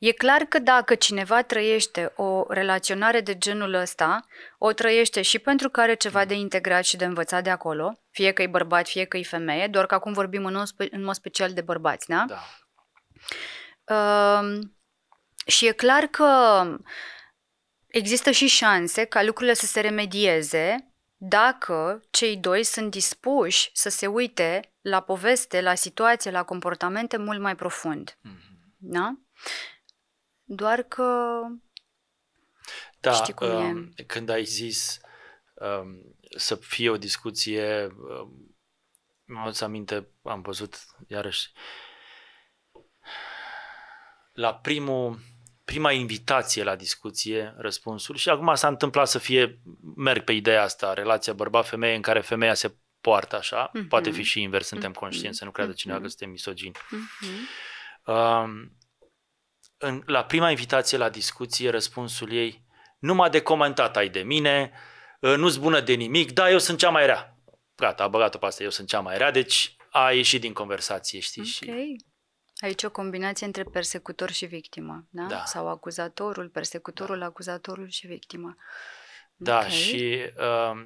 E clar că dacă cineva trăiește o relaționare de genul ăsta, o trăiește și pentru că are ceva mm. de integrat și de învățat de acolo, fie că e bărbat, fie că e femeie, doar că acum vorbim în, în mod special de bărbați, da? Da. Uh, și e clar că uh, Există și șanse ca lucrurile să se remedieze dacă cei doi sunt dispuși să se uite la poveste, la situație, la comportamente mult mai profund. Mm-hmm. Da? Doar că. Da, știi cum um, e. când ai zis um, să fie o discuție, um, mă aduc aminte, am văzut iarăși la primul prima invitație la discuție, răspunsul, și acum s-a întâmplat să fie, merg pe ideea asta, relația bărbat-femeie în care femeia se poartă așa, mm-hmm. poate fi și invers, suntem mm-hmm. conștienți, să nu creadă mhm. cineva mm-hmm. că suntem misogini. Mm-hmm. Uh, în, la prima invitație la discuție, răspunsul ei, nu m-a decomentat ai de mine, uh, nu-ți bună de nimic, da, eu sunt cea mai rea. Gata, a băgat-o pe asta, eu sunt cea mai rea, deci a ieșit din conversație, știi? Okay. Și Aici o combinație între persecutor și victimă, da? da. Sau acuzatorul, persecutorul, da. acuzatorul și victima. Da, okay. și uh,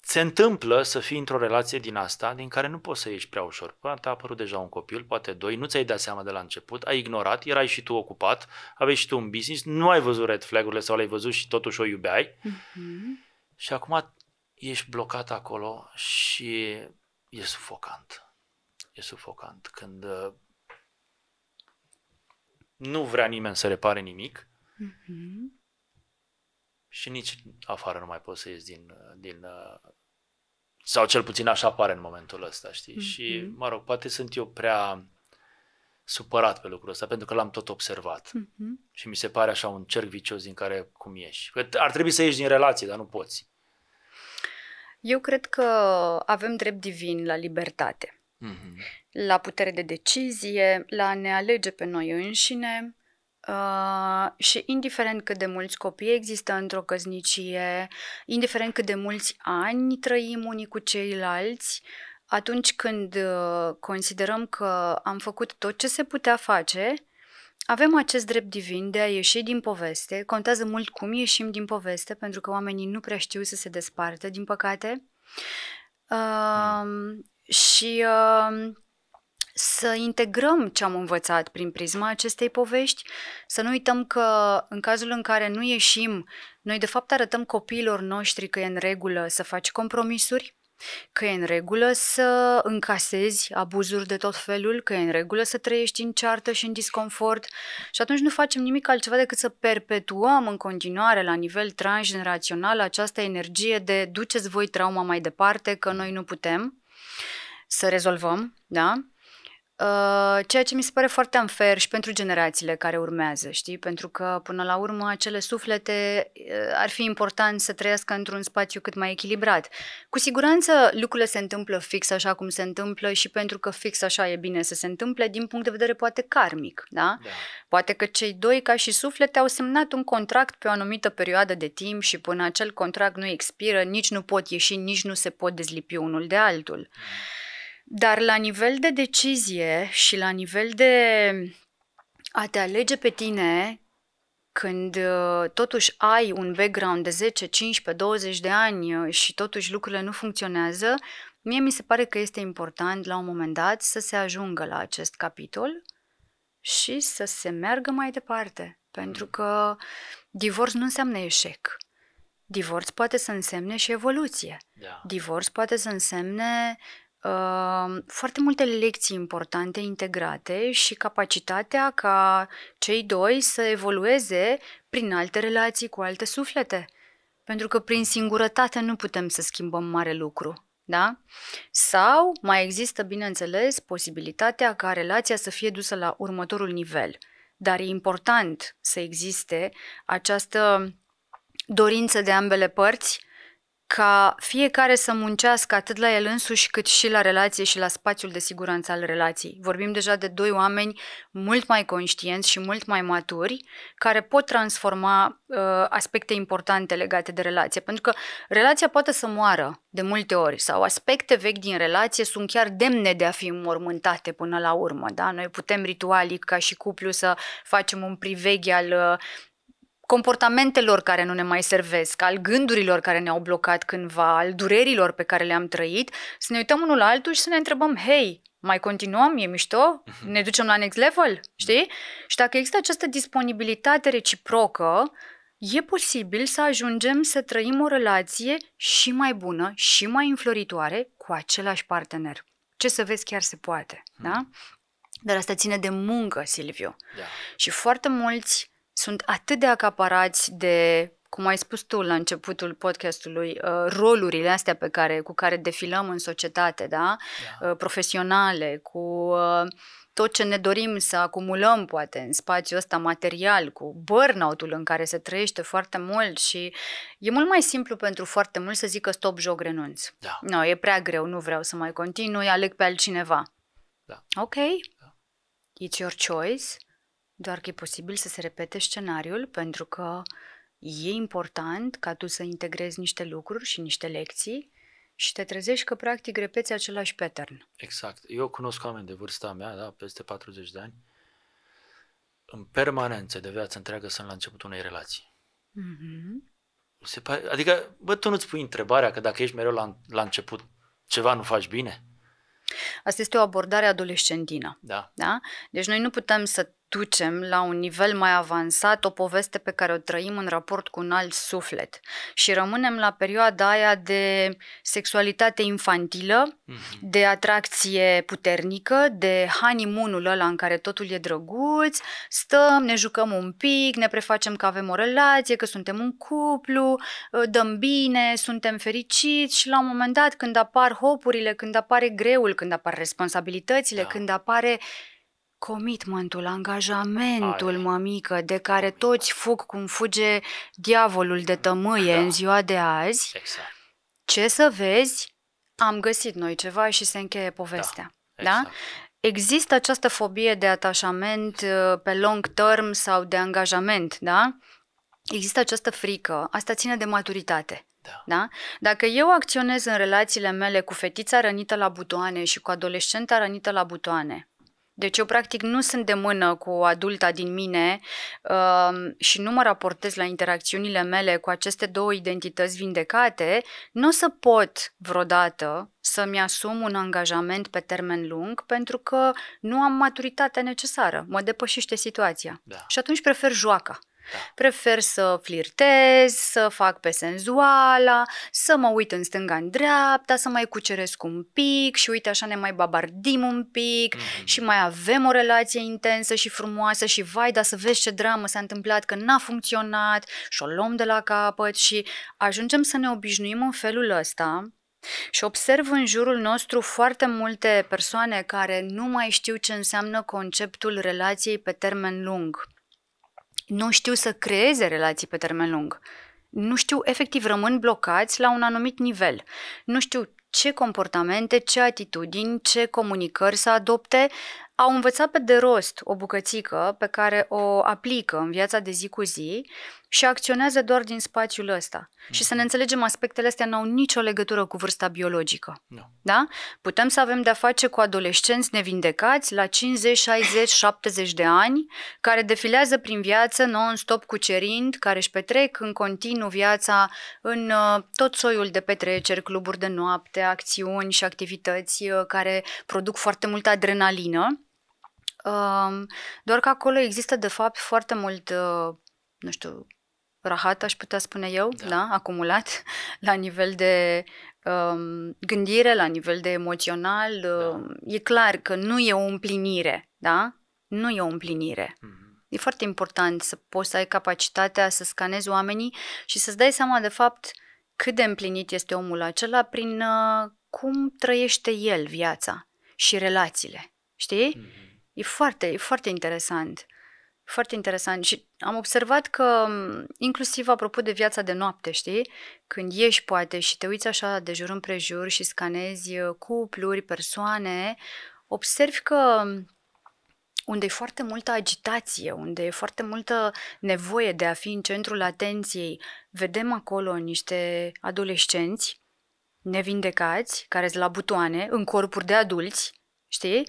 se întâmplă să fii într-o relație din asta, din care nu poți să ieși prea ușor. Poate păi, a apărut deja un copil, poate doi, nu ți-ai dat seama de la început, ai ignorat, erai și tu ocupat, aveai și tu un business, nu ai văzut red flag-urile sau le-ai văzut și totuși o iubeai. Mm-hmm. Și acum ești blocat acolo și e sufocant e sufocant. Când uh, nu vrea nimeni să repare nimic mm-hmm. și nici afară nu mai poți să ieși din, uh, din... Uh, sau cel puțin așa pare în momentul ăsta, știi? Mm-hmm. Și, mă rog, poate sunt eu prea supărat pe lucrul ăsta pentru că l-am tot observat. Mm-hmm. Și mi se pare așa un cerc vicios din care cum ieși. Că ar trebui să ieși din relație, dar nu poți. Eu cred că avem drept divin la libertate. Mm-hmm. la putere de decizie, la a ne alege pe noi înșine. Uh, și indiferent cât de mulți copii există într-o căznicie, indiferent cât de mulți ani trăim unii cu ceilalți, atunci când uh, considerăm că am făcut tot ce se putea face, avem acest drept divin de a ieși din poveste. Contează mult cum ieșim din poveste, pentru că oamenii nu prea știu să se despartă, din păcate. Uh, mm și um, să integrăm ce am învățat prin prisma acestei povești, să nu uităm că în cazul în care nu ieșim, noi de fapt arătăm copiilor noștri că e în regulă să faci compromisuri, că e în regulă să încasezi abuzuri de tot felul, că e în regulă să trăiești în ceartă și în disconfort și atunci nu facem nimic altceva decât să perpetuăm în continuare la nivel transgenerațional această energie de duceți voi trauma mai departe, că noi nu putem, să rezolvăm, da? Uh, ceea ce mi se pare foarte unfair și pentru generațiile care urmează, știi? Pentru că, până la urmă, acele suflete uh, ar fi important să trăiască într-un spațiu cât mai echilibrat. Cu siguranță lucrurile se întâmplă fix așa cum se întâmplă și pentru că fix așa e bine să se întâmple, din punct de vedere poate karmic, da? da. Poate că cei doi, ca și suflete, au semnat un contract pe o anumită perioadă de timp și până acel contract nu expiră, nici nu pot ieși, nici nu se pot dezlipi unul de altul. Mm. Dar la nivel de decizie și la nivel de a te alege pe tine când uh, totuși ai un background de 10, 15, 20 de ani uh, și totuși lucrurile nu funcționează, mie mi se pare că este important la un moment dat să se ajungă la acest capitol și să se meargă mai departe. Pentru că divorț nu înseamnă eșec. Divorț poate să însemne și evoluție. Da. Divorț poate să însemne foarte multe lecții importante integrate și capacitatea ca cei doi să evolueze prin alte relații cu alte suflete. Pentru că prin singurătate nu putem să schimbăm mare lucru, da? Sau mai există, bineînțeles, posibilitatea ca relația să fie dusă la următorul nivel. Dar e important să existe această dorință de ambele părți ca fiecare să muncească atât la el însuși cât și la relație și la spațiul de siguranță al relației. Vorbim deja de doi oameni mult mai conștienți și mult mai maturi care pot transforma uh, aspecte importante legate de relație, pentru că relația poate să moară de multe ori sau aspecte vechi din relație sunt chiar demne de a fi înmormântate până la urmă. Da? Noi putem ritualic ca și cuplu să facem un priveghi al uh, comportamentelor care nu ne mai servesc, al gândurilor care ne-au blocat cândva, al durerilor pe care le-am trăit, să ne uităm unul la altul și să ne întrebăm, hei, mai continuăm, e mișto, mhm. ne ducem la next level, știi? Și dacă există această disponibilitate reciprocă, e posibil să ajungem să trăim o relație și mai bună și mai înfloritoare cu același partener. Ce să vezi chiar se poate, mhm. da? Dar asta ține de muncă, Silviu. Yeah. Da. Și foarte mulți sunt atât de acaparați de cum ai spus tu la începutul podcastului, uh, rolurile astea pe care, cu care defilăm în societate, da? da. Uh, profesionale, cu uh, tot ce ne dorim să acumulăm, poate, în spațiul ăsta material, cu burnout-ul în care se trăiește foarte mult și e mult mai simplu pentru foarte mult să zică stop, joc, renunț. Da. Nu, no, e prea greu, nu vreau să mai continui, aleg pe altcineva. Da. Ok, da. it's your choice. Doar că e posibil să se repete scenariul pentru că e important ca tu să integrezi niște lucruri și niște lecții și te trezești că practic repeți același pattern. Exact. Eu cunosc oameni de vârsta mea, da, peste 40 de ani, în permanență de viață întreagă sunt la începutul unei relații. Mm-hmm. Se pare, adică, bă, tu nu-ți pui întrebarea că dacă ești mereu la, la început, ceva nu faci bine? Asta este o abordare adolescentină. Da. da? Deci noi nu putem să ducem la un nivel mai avansat o poveste pe care o trăim în raport cu un alt suflet și rămânem la perioada aia de sexualitate infantilă, mm-hmm. de atracție puternică, de honeymoon-ul ăla în care totul e drăguț, stăm, ne jucăm un pic, ne prefacem că avem o relație, că suntem un cuplu, ă, dăm bine, suntem fericiți și la un moment dat când apar hopurile, când apare greul, când apar responsabilitățile, da. când apare comitmentul, angajamentul, Ai. mămică, de care toți fug cum fuge diavolul de tămâie da. în ziua de azi. Exact. Ce să vezi? Am găsit noi ceva și se încheie povestea. Da? da? Exact. da? Există această fobie de atașament uh, pe long term sau de angajament, da? Există această frică. Asta ține de maturitate. Da. da? Dacă eu acționez în relațiile mele cu fetița rănită la butoane și cu adolescenta rănită la butoane, deci eu practic nu sunt de mână cu adulta din mine uh, și nu mă raportez la interacțiunile mele cu aceste două identități vindecate, nu o să pot vreodată să-mi asum un angajament pe termen lung pentru că nu am maturitatea necesară, mă depășește situația. Da. Și atunci prefer joaca. Da. Prefer să flirtez, să fac pe senzuala, să mă uit în stânga în dreapta, să mai cuceresc un pic și uite așa ne mai babardim un pic mm-hmm. și mai avem o relație intensă și frumoasă și vai, dar să vezi ce dramă s-a întâmplat, că n-a funcționat și o luăm de la capăt și ajungem să ne obișnuim în felul ăsta și observ în jurul nostru foarte multe persoane care nu mai știu ce înseamnă conceptul relației pe termen lung nu știu să creeze relații pe termen lung. Nu știu, efectiv, rămân blocați la un anumit nivel. Nu știu ce comportamente, ce atitudini, ce comunicări să adopte au învățat pe de rost o bucățică pe care o aplică în viața de zi cu zi și acționează doar din spațiul ăsta. Mm. Și să ne mhm. înțelegem, aspectele astea n-au nicio legătură cu vârsta biologică. No. Da. da? Putem să avem de-a face cu adolescenți nevindecați la 50, 60, 70 de ani, care defilează prin viață non-stop cucerind, care își petrec în continuu viața în uh, tot soiul de petreceri, cluburi de noapte, acțiuni și activități uh, care produc foarte multă adrenalină doar că acolo există, de fapt, foarte mult, uh, nu știu, rahat, aș putea spune eu, da, da acumulat, la nivel de um, gândire, la nivel de emoțional. Da. Um, e clar că nu e o împlinire, da? Nu e o împlinire. Mm-hmm. E foarte important să poți să ai capacitatea să scanezi oamenii și să-ți dai seama, de fapt, cât de împlinit este omul acela prin uh, cum trăiește el viața și relațiile. Știi? Mm-hmm. E foarte, e foarte interesant. Foarte interesant și am observat că, inclusiv apropo de viața de noapte, știi, când ieși poate și te uiți așa de jur împrejur și scanezi uh, cupluri, persoane, observi că unde e foarte multă agitație, unde e foarte multă nevoie de a fi în centrul atenției, vedem acolo niște adolescenți nevindecați, care sunt la butoane, în corpuri de adulți, știi?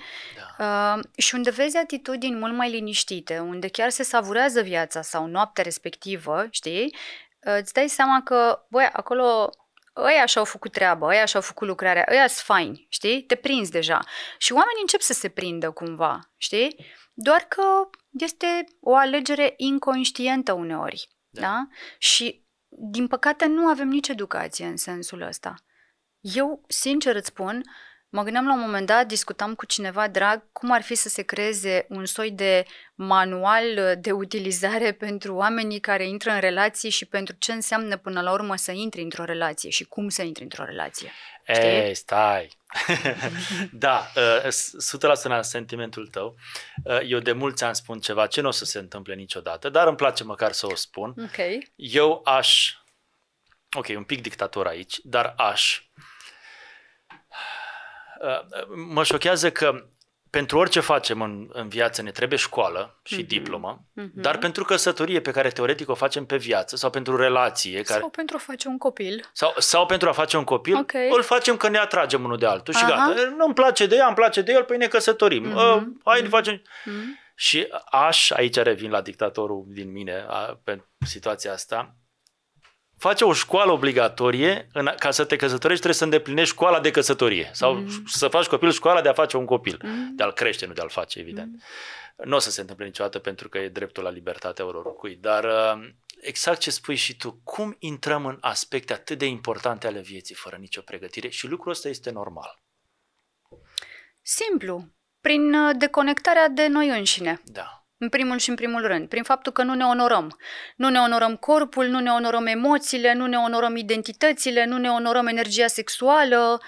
Da. Uh, și unde vezi atitudini mult mai liniștite, unde chiar se savurează viața sau noaptea respectivă, știi? Uh, îți dai seama că, băi, acolo ăia și-au făcut treaba, ăia și-au făcut lucrarea, ăia sunt faini, știi? Te prinzi deja. Și oamenii încep să se prindă cumva, știi? Doar că este o alegere inconștientă uneori, da? da? Și, din păcate, nu avem nici educație în sensul ăsta. Eu, sincer îți spun, uh, Mă gândeam la un moment dat, discutam cu cineva drag cum ar fi să se creeze un soi de manual de utilizare pentru oamenii care intră în relații și pentru ce înseamnă până la urmă să intri într-o relație și cum să intri într-o relație. Ei, Știi? stai! da, 100% uh, sentimentul tău. Uh, eu de mulți ani spun ceva ce nu o să se întâmple niciodată, dar îmi place măcar să o spun. Okay. Eu aș, ok, un pic dictator aici, dar aș Uh, mă șochează că pentru orice facem în, în viață ne trebuie școală și mm-hmm. diplomă, mm-hmm. dar pentru căsătorie pe care teoretic o facem pe viață sau pentru relație. Care... Sau pentru a face un copil. Sau, sau pentru a face un copil, okay. îl facem că ne atragem unul de altul Aha. gata. Nu-mi place de ea, îmi place de el, păi ne căsătorim. Mm-hmm. Uh, hai, mm-hmm. facem... Mm-hmm. Și aș, aici revin la dictatorul din mine a, pe situația asta, face o școală obligatorie, în, ca să te căsătorești trebuie să îndeplinești școala de căsătorie sau mm. să faci copil școala de a face un copil, mm. de a-l crește, nu de a-l face, evident. Mm. Nu o să se întâmple niciodată pentru că e dreptul la libertatea oricui, dar uh, exact ce spui și tu, cum intrăm în aspecte atât de importante ale vieții fără nicio pregătire și lucrul ăsta este normal. Simplu, prin uh, deconectarea de noi înșine. Da în primul și în primul rând, prin faptul că nu ne onorăm. Nu ne onorăm corpul, nu ne onorăm emoțiile, nu ne onorăm identitățile, nu ne onorăm energia sexuală,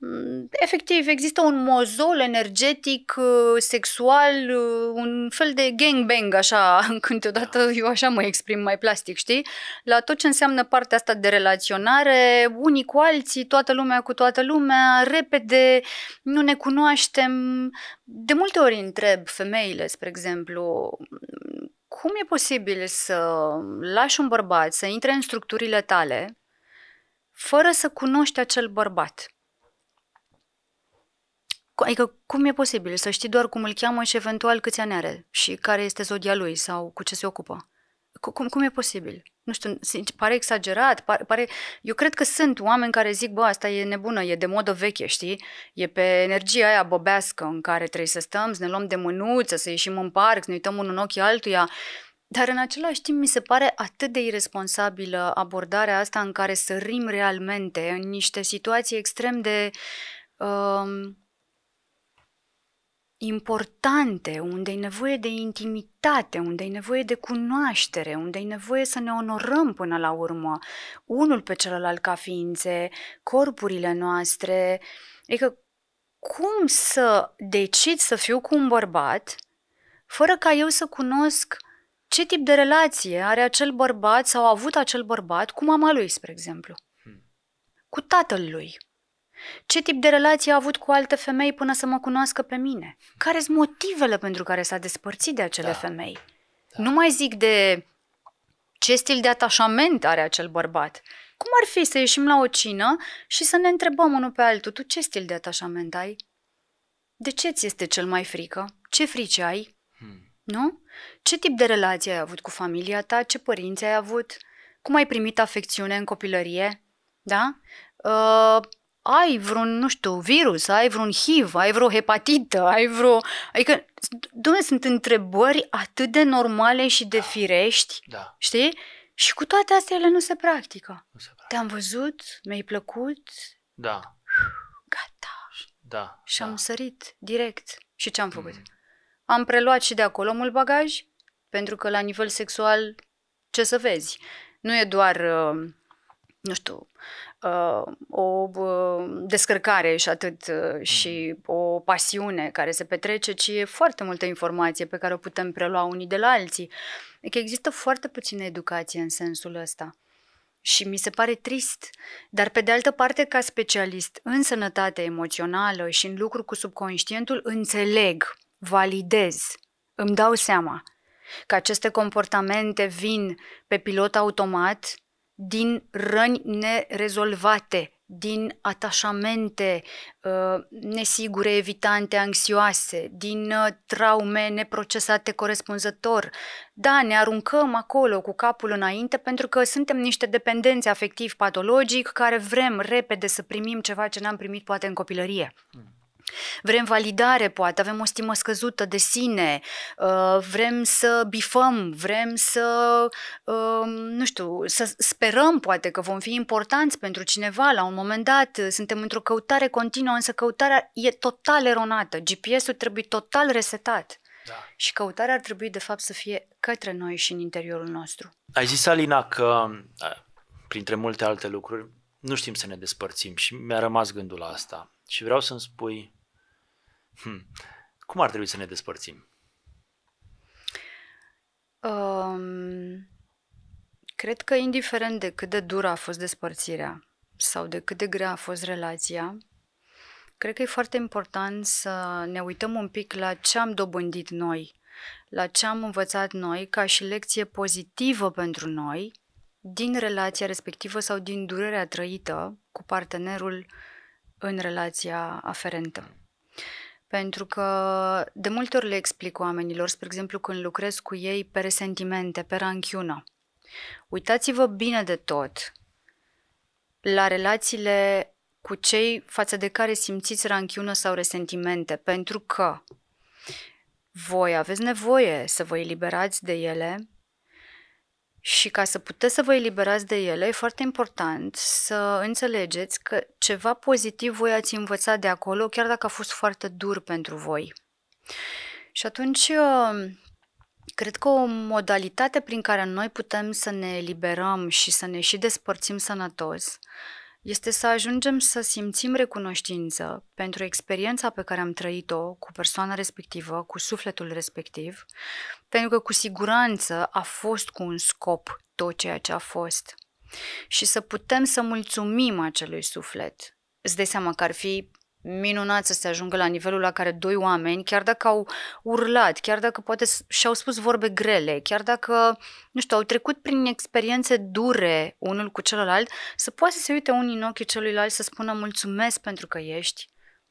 Mm, efectiv, există un mozol energetic, uh, sexual, uh, un fel de gangbang, așa, câteodată eu așa mă exprim mai plastic, știi? La tot ce înseamnă partea asta de relaționare, unii cu alții, toată lumea cu toată lumea, repede, nu ne cunoaștem. De multe ori întreb femeile, spre exemplu, cum e posibil să lași un bărbat să intre în structurile tale fără să cunoști acel bărbat? Adică cum e posibil să știi doar cum îl cheamă și eventual câți ani are și care este zodia lui sau cu ce se ocupă? Cum, cum e posibil? Nu știu, pare exagerat, pare, pare... Eu cred că sunt oameni care zic, bă, asta e nebună, e de modă veche, știi? E pe energia aia bobească în care trebuie să stăm, să ne luăm de mânuță, să ieșim în parc, să ne uităm unul în ochii altuia. Dar în același timp mi se pare atât de irresponsabilă abordarea asta în care sărim realmente în niște situații extrem de... Uh, importante, unde e nevoie de intimitate, unde e nevoie de cunoaștere, unde e nevoie să ne onorăm până la urmă unul pe celălalt ca ființe, corpurile noastre. Adică cum să decid să fiu cu un bărbat fără ca eu să cunosc ce tip de relație are acel bărbat sau a avut acel bărbat cu mama lui, spre exemplu, hmm. cu tatăl lui, ce tip de relație a avut cu alte femei până să mă cunoască pe mine? Care sunt motivele pentru care s-a despărțit de acele da. femei? Da. Nu mai zic de ce stil de atașament are acel bărbat. Cum ar fi să ieșim la o cină și să ne întrebăm unul pe altul, tu ce stil de atașament ai? De ce ți este cel mai frică? Ce frici ai? Hmm. Nu? Ce tip de relație ai avut cu familia ta? Ce părinți ai avut? Cum ai primit afecțiune în copilărie? Da? Uh, ai vreun, nu știu, virus, ai vreun HIV, ai vreo hepatită, ai vreo... Adică, domne, sunt întrebări atât de normale și de da. firești, da. știi? Și cu toate astea ele nu se practică. Nu se practică. Te-am văzut, mi-ai plăcut. Da. Gata. Da. Și am da. sărit direct. Și ce am făcut? Mm. Am preluat și de acolo mult bagaj, pentru că la nivel sexual, ce să vezi? Nu e doar, uh, nu știu, Uh, o uh, descărcare și atât uh, mm-hmm. și o pasiune care se petrece, ci e foarte multă informație pe care o putem prelua unii de la alții. Că există foarte puțină educație în sensul ăsta. Și mi se pare trist, dar pe de altă parte, ca specialist în sănătate emoțională și în lucru cu subconștientul, înțeleg, validez, îmi dau seama că aceste comportamente vin pe pilot automat din răni nerezolvate, din atașamente uh, nesigure, evitante, anxioase, din uh, traume neprocesate corespunzător. Da, ne aruncăm acolo cu capul înainte pentru că suntem niște dependenți afectiv patologic care vrem repede să primim ceva ce n-am primit poate în copilărie. Mm. Vrem validare, poate, avem o stimă scăzută de sine, uh, vrem să bifăm, vrem să, um, nu știu, să sperăm, poate, că vom fi importanți pentru cineva la un moment dat, suntem într-o căutare continuă, însă căutarea e total eronată, GPS-ul trebuie total resetat. Da. Și căutarea ar trebui, de fapt, să fie către noi și în interiorul nostru. Ai zis, Alina, că, printre multe alte lucruri, nu știm să ne despărțim și mi-a rămas gândul la asta. Și vreau să-mi spui Hmm. Cum ar trebui să ne despărțim? Um, cred că indiferent de cât de dură a fost despărțirea sau de cât de grea a fost relația, cred că e foarte important să ne uităm un pic la ce am dobândit noi, la ce am învățat noi ca și lecție pozitivă pentru noi din relația respectivă sau din durerea trăită cu partenerul în relația aferentă. Pentru că de multe ori le explic oamenilor, spre exemplu când lucrez cu ei pe resentimente, pe ranchiună. Uitați-vă bine de tot la relațiile cu cei față de care simțiți ranchiună sau resentimente, pentru că voi aveți nevoie să vă eliberați de ele și ca să puteți să vă eliberați de ele, e foarte important să înțelegeți că ceva pozitiv voi ați învățat de acolo, chiar dacă a fost foarte dur pentru voi. Și atunci, uh, cred că o modalitate prin care noi putem să ne eliberăm și să ne și despărțim sănătos este să ajungem să simțim recunoștință pentru experiența pe care am trăit-o cu persoana respectivă, cu sufletul respectiv pentru că cu siguranță a fost cu un scop tot ceea ce a fost. Și să putem să mulțumim acelui suflet. Îți dai seama că ar fi minunat să se ajungă la nivelul la care doi oameni, chiar dacă au urlat, chiar dacă poate și-au spus vorbe grele, chiar dacă, nu știu, au trecut prin experiențe dure unul cu celălalt, să poată să se uite unii în ochii celuilalt să spună mulțumesc pentru că ești,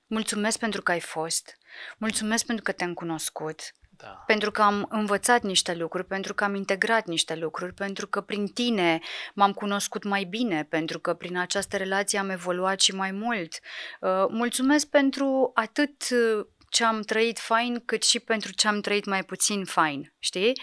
mulțumesc pentru că ai fost, mulțumesc pentru că te-am cunoscut, da. Pentru că am învățat niște lucruri, pentru că am integrat niște lucruri, pentru că prin tine m-am cunoscut mai bine, pentru că prin această relație am evoluat și mai mult. Uh, mulțumesc pentru atât uh, ce am trăit fain, cât și pentru ce am trăit mai puțin fain, știi?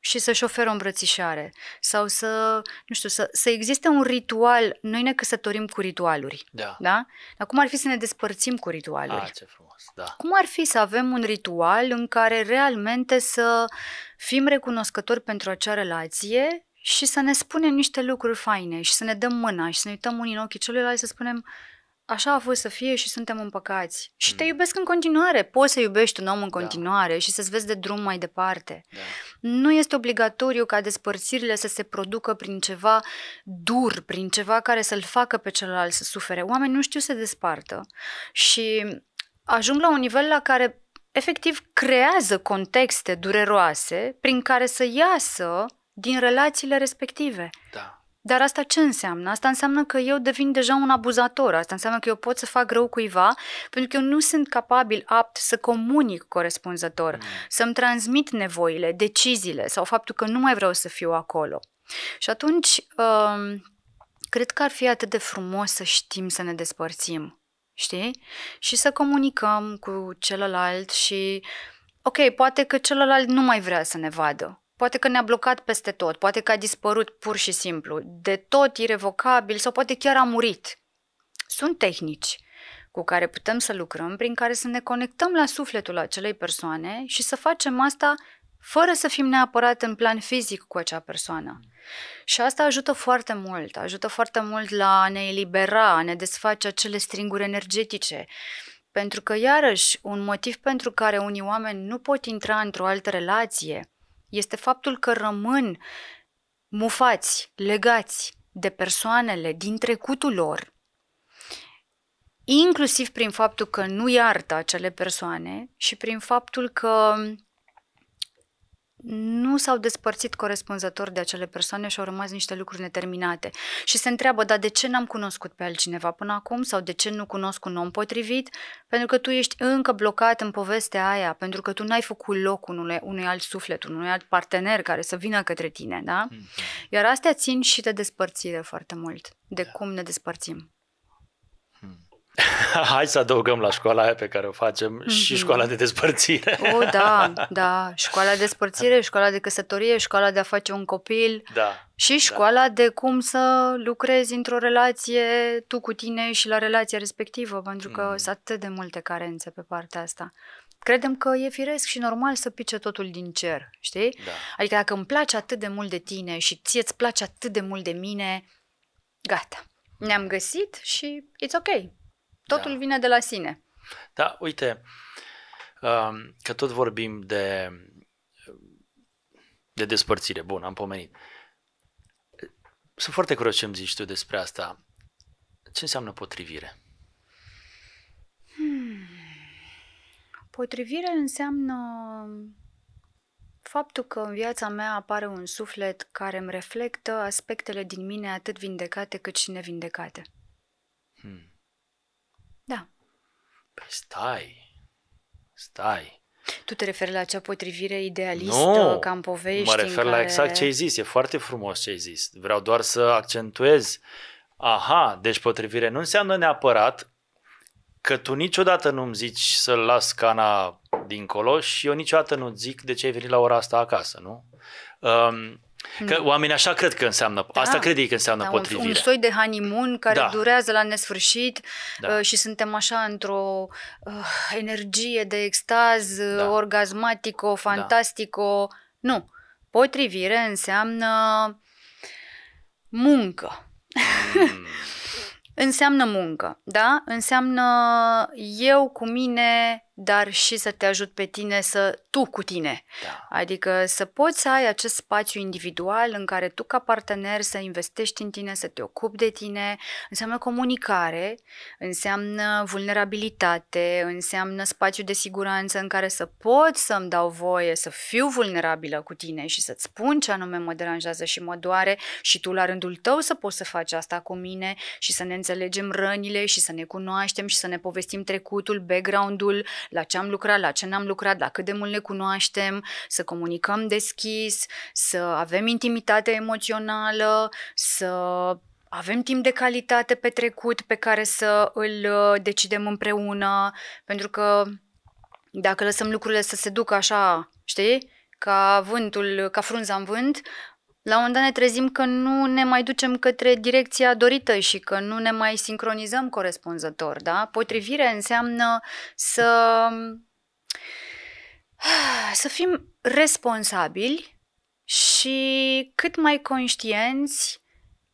și să-și oferă o îmbrățișare sau să, nu știu, să, să existe un ritual. Noi ne căsătorim cu ritualuri, da? da? Dar cum ar fi să ne despărțim cu ritualuri? A, ah, ce frumos. Da. Cum ar fi să avem un ritual în care realmente să fim recunoscători pentru acea relație și să ne spunem niște lucruri faine și să ne dăm mâna și să ne uităm unii în ochii celorlalți să spunem așa a fost să fie și suntem împăcați. Și mm. te iubesc în continuare. Poți să iubești un om în da. continuare da. și să-ți vezi de drum mai departe. Da. Nu este obligatoriu ca despărțirile să se producă prin ceva dur, prin ceva care să-l facă pe celălalt să sufere. Oamenii nu știu să se despartă. Și ajung la un nivel la care efectiv creează contexte dureroase prin care să iasă din relațiile respective. Da. Dar asta ce înseamnă? Asta înseamnă că eu devin deja un abuzator, asta înseamnă că eu pot să fac rău cuiva pentru că eu nu sunt capabil, apt să comunic corespunzător, mm. să-mi transmit nevoile, deciziile sau faptul că nu mai vreau să fiu acolo. Și atunci, um, cred că ar fi atât de frumos să știm să ne despărțim știi? Și să comunicăm cu celălalt și, ok, poate că celălalt nu mai vrea să ne vadă. Poate că ne-a blocat peste tot, poate că a dispărut pur și simplu, de tot irrevocabil sau poate chiar a murit. Sunt tehnici cu care putem să lucrăm, prin care să ne conectăm la sufletul acelei persoane și să facem asta fără să fim neapărat în plan fizic cu acea persoană. Mm și asta ajută foarte mult, ajută foarte mult la a ne elibera, a ne desface acele stringuri energetice. Pentru că, iarăși, un motiv pentru care unii oameni nu pot intra într-o altă relație este faptul că rămân mufați, legați de persoanele din trecutul lor, inclusiv prin faptul că nu iartă acele persoane și prin faptul că nu s-au despărțit corespunzător de acele persoane și au rămas niște lucruri neterminate. Și se întreabă, dar de ce n-am cunoscut pe altcineva până acum sau de ce nu cunosc un om potrivit? Pentru că tu ești încă blocat în povestea aia, pentru că tu n-ai făcut loc unui, unui alt suflet, unui alt partener care să vină către tine, da? Mhm. Iar astea țin și de despărțire foarte mult, de da. cum ne despărțim. Hai să adăugăm la școala aia pe care o facem mm-hmm. și mhm. școala de despărțire. oh, da, da. Școala de despărțire, școala de căsătorie, școala de a face un copil. Da. Și da. școala da. de cum să lucrezi într-o relație tu cu tine și la relația respectivă, pentru că mm. sunt atât de multe carențe pe partea asta. Credem că e firesc și normal să pice totul din cer, știi? Da. Adică dacă îmi place atât de mult de tine și ție îți place atât de mult de mine, gata. Ne-am găsit și it's ok Totul da. vine de la sine. Da, uite, um, că tot vorbim de, de despărțire, bun, am pomenit. Sunt foarte curios ce îmi zici tu despre asta. Ce înseamnă potrivire? Hmm. Potrivire înseamnă faptul că în viața mea apare un suflet care îmi reflectă aspectele din mine atât vindecate cât și nevindecate. Hmm. Păi stai, stai. Tu te referi la acea potrivire idealistă, nu, în povești mă refer la care... exact ce ai zis, e foarte frumos ce ai zis. Vreau doar să accentuez. Aha, deci potrivire nu înseamnă neapărat că tu niciodată nu-mi zici să-l las cana dincolo și eu niciodată nu zic de ce ai venit la ora asta acasă, nu? Um, Mm. Că oamenii așa cred că înseamnă, da, asta cred ei că înseamnă da, potrivire. Un, un soi de honeymoon care da. durează la nesfârșit da. Uh, și suntem așa într-o uh, energie de extaz uh, da. orgasmatico, da. fantastico. Da. Nu, potrivire înseamnă muncă. Mm. înseamnă muncă, da? Înseamnă eu cu mine dar și să te ajut pe tine să tu cu tine. Da. Adică să poți să ai acest spațiu individual în care tu ca partener să investești în tine, să te ocupi de tine, înseamnă comunicare, înseamnă vulnerabilitate, înseamnă spațiu de siguranță în care să pot să-mi dau voie să fiu vulnerabilă cu tine și să-ți spun ce anume mă deranjează și mă doare și tu la rândul tău să poți să faci asta cu mine și să ne înțelegem rănile și să ne cunoaștem și să ne povestim trecutul, background-ul, la ce am lucrat, la ce n-am lucrat, la cât de mult ne cunoaștem, să comunicăm deschis, să avem intimitate emoțională, să avem timp de calitate petrecut pe care să îl uh, decidem împreună, pentru că dacă lăsăm lucrurile să se ducă așa, știi, ca vântul, ca frunza în vânt, la un moment dat ne trezim că nu ne mai ducem către direcția dorită și că nu ne mai sincronizăm corespunzător, da? Potrivire înseamnă să să fim responsabili și cât mai conștienți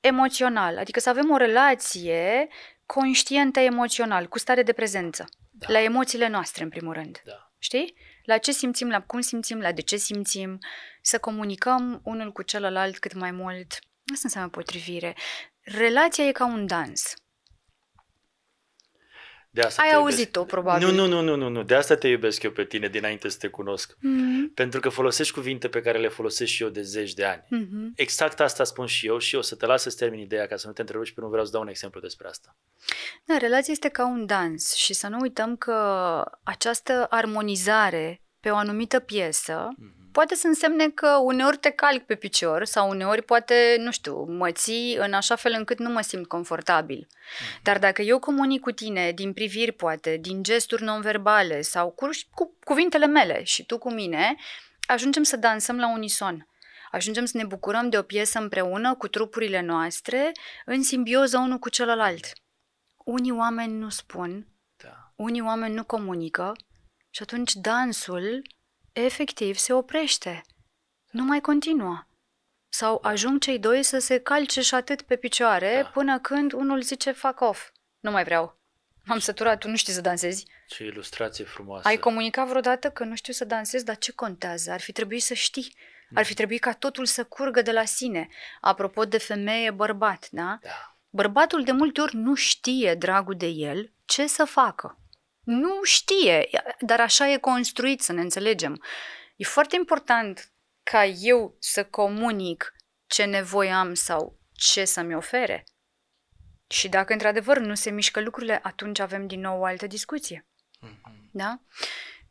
emoțional, adică să avem o relație conștientă emoțional, cu stare de prezență, da. la emoțiile noastre în primul rând. Da. Știi? la ce simțim, la cum simțim, la de ce simțim, să comunicăm unul cu celălalt cât mai mult. Asta înseamnă potrivire. Relația e ca un dans. De asta Ai auzit-o, probabil. Nu, nu, nu, nu, nu, nu. De asta te iubesc eu pe tine dinainte să te cunosc. Mm-hmm. Pentru că folosești cuvinte pe care le folosesc și eu de zeci de ani. Mm-hmm. Exact asta spun și eu și o să te las să termin ideea ca să nu te întrerupi și nu vreau să dau un exemplu despre asta. Da, relația este ca un dans și să nu uităm că această armonizare pe o anumită piesă mm-hmm poate să însemne că uneori te calc pe picior sau uneori poate, nu știu, mă ții în așa fel încât nu mă simt confortabil. Mm. Dar dacă eu comunic cu tine din priviri, poate, din gesturi non-verbale sau cu, cu cuvintele mele și tu cu mine, ajungem să dansăm la unison. Ajungem să ne bucurăm de o piesă împreună cu trupurile noastre, în simbioză unul cu celălalt. Unii oameni nu spun, da. unii oameni nu comunică și atunci dansul efectiv se oprește. Nu mai continuă. Sau ajung cei doi să se calce și atât pe picioare da. până când unul zice fuck off. Nu mai vreau. M-am săturat, tu nu știi să dansezi. Ce ilustrație frumoasă. Ai comunicat vreodată că nu știu să dansez, dar ce contează? Ar fi trebuit să știi. Mm. Ar fi trebuit ca totul să curgă de la sine. Apropo de femeie, bărbat, da? da. Bărbatul de multe ori nu știe, dragul de el, ce să facă nu știe, dar așa e construit, să ne înțelegem. E foarte important ca eu să comunic ce nevoie am sau ce să-mi ofere. Și dacă într-adevăr nu se mișcă lucrurile, atunci avem din nou o altă discuție. Mm-hmm. Da?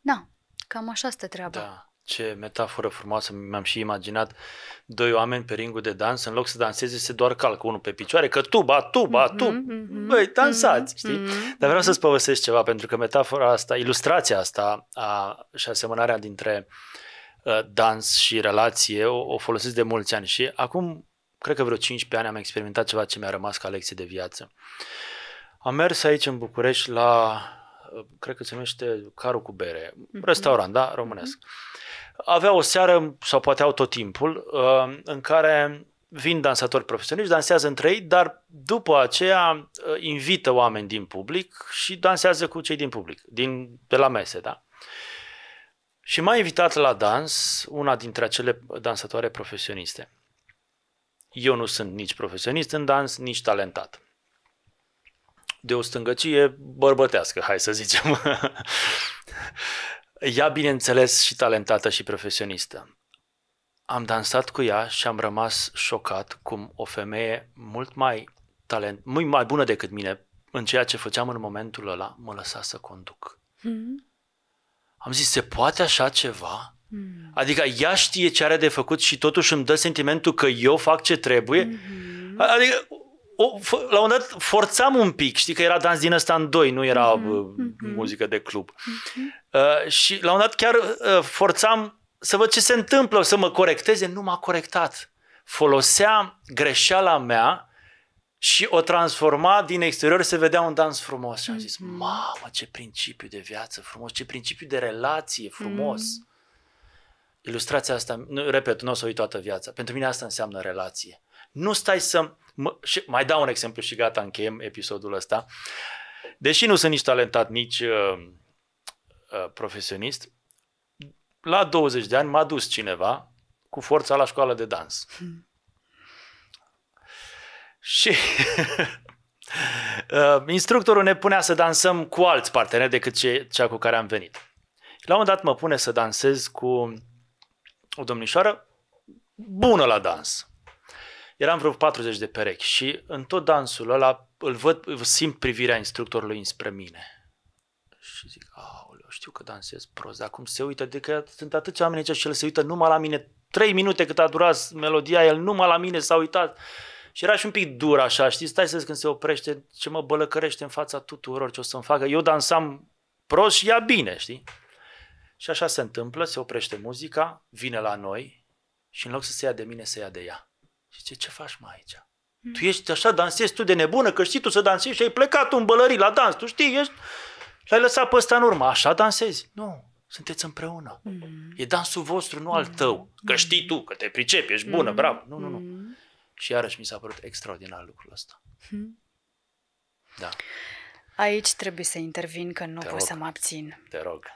Da, cam așa stă treaba. Da ce metaforă frumoasă mi-am și imaginat, doi oameni pe ringul de dans, în loc să danseze, se doar calcă unul pe picioare, că tu ba tu, mm-hmm, mm-hmm, băi, dansați, mm-hmm, știi? Mm-hmm. Dar vreau să-ți povestesc ceva, pentru că metafora asta, ilustrația asta a, și asemănarea dintre a, ă, dans și relație o, o folosesc de mulți ani și acum, cred că vreo 15 ani am experimentat ceva ce mi-a rămas ca lecție de viață. Am mers aici în București la, ă, cred că se numește Carul cu bere, mm-hmm. restaurant, da, românesc. Mm-hmm avea o seară, sau poate au tot timpul, uh, în care vin dansatori profesioniști, dansează între ei, dar după aceea uh, invită oameni din public și dansează cu cei din public, din, de la mese, da? Și m-a invitat la dans una dintre acele dansatoare profesioniste. Eu nu sunt nici profesionist în dans, nici talentat. De o stângăcie bărbătească, hai să zicem. Ea, bineînțeles, și talentată și profesionistă. Am dansat cu ea și am rămas șocat cum o femeie mult mai talent, mult mai bună decât mine în ceea ce făceam în momentul ăla, mă lăsa să conduc. Mm-hmm. Am zis, se poate așa ceva? Mm. Adică ea știe ce are de făcut și totuși îmi dă sentimentul că eu fac ce trebuie. Mm-hmm. Adică o, f- la un dat forțam un pic, știi că era dans din ăsta în doi, nu era mm-hmm. muzică de club. Mm-hmm. Uh, și la un dat chiar uh, forțam să văd ce se întâmplă, să mă corecteze, nu m-a corectat. Folosea greșeala mea și o transforma din exterior, se vedea un dans frumos. Și am zis, mhm. mamă, ce principiu de viață frumos, ce principiu de relație frumos. Mm. Ilustrația asta, nu, repet, nu o să o uit toată viața. Pentru mine asta înseamnă relație. Nu stai să M- și mai dau un exemplu și gata, încheiem episodul ăsta. Deși nu sunt nici talentat, nici uh, uh, profesionist, la 20 de ani m-a dus cineva cu forța la școală de dans. Mm. Și uh, instructorul ne punea să dansăm cu alți parteneri decât ce, cea cu care am venit. La un moment dat mă pune să dansez cu o domnișoară bună la dans eram vreo 40 de perechi și în tot dansul ăla îl văd, îl simt privirea instructorului înspre mine. Și zic, aoleu, știu că dansez prost, dar cum se uită, de că sunt atâți oameni aici și el se uită numai la mine, trei minute cât a durat melodia, el numai la mine s-a uitat. Și era și un pic dur așa, știi, stai să când se oprește, ce mă bălăcărește în fața tuturor, ce o să-mi facă. Eu dansam prost și ea bine, știi? Și așa se întâmplă, se oprește muzica, vine la noi și în loc să se ia de mine, se ia de ea. Și ce ce faci mai aici? Mm. Tu ești așa, dansezi tu de nebună, că știi tu să dansezi și ai plecat un bălării la dans, tu știi, ești... L-ai lăsat pe ăsta în urmă, așa dansezi? Nu, sunteți împreună. Mm. E dansul vostru, nu al mm. tău. Că mm. știi tu, că te pricepi, ești bună, mm. bravo. Nu, nu, nu. Mm. Și iarăși mi s-a părut extraordinar lucrul ăsta. Mm. Da. Aici trebuie să intervin, că nu Te pot rog. să mă abțin. Te rog.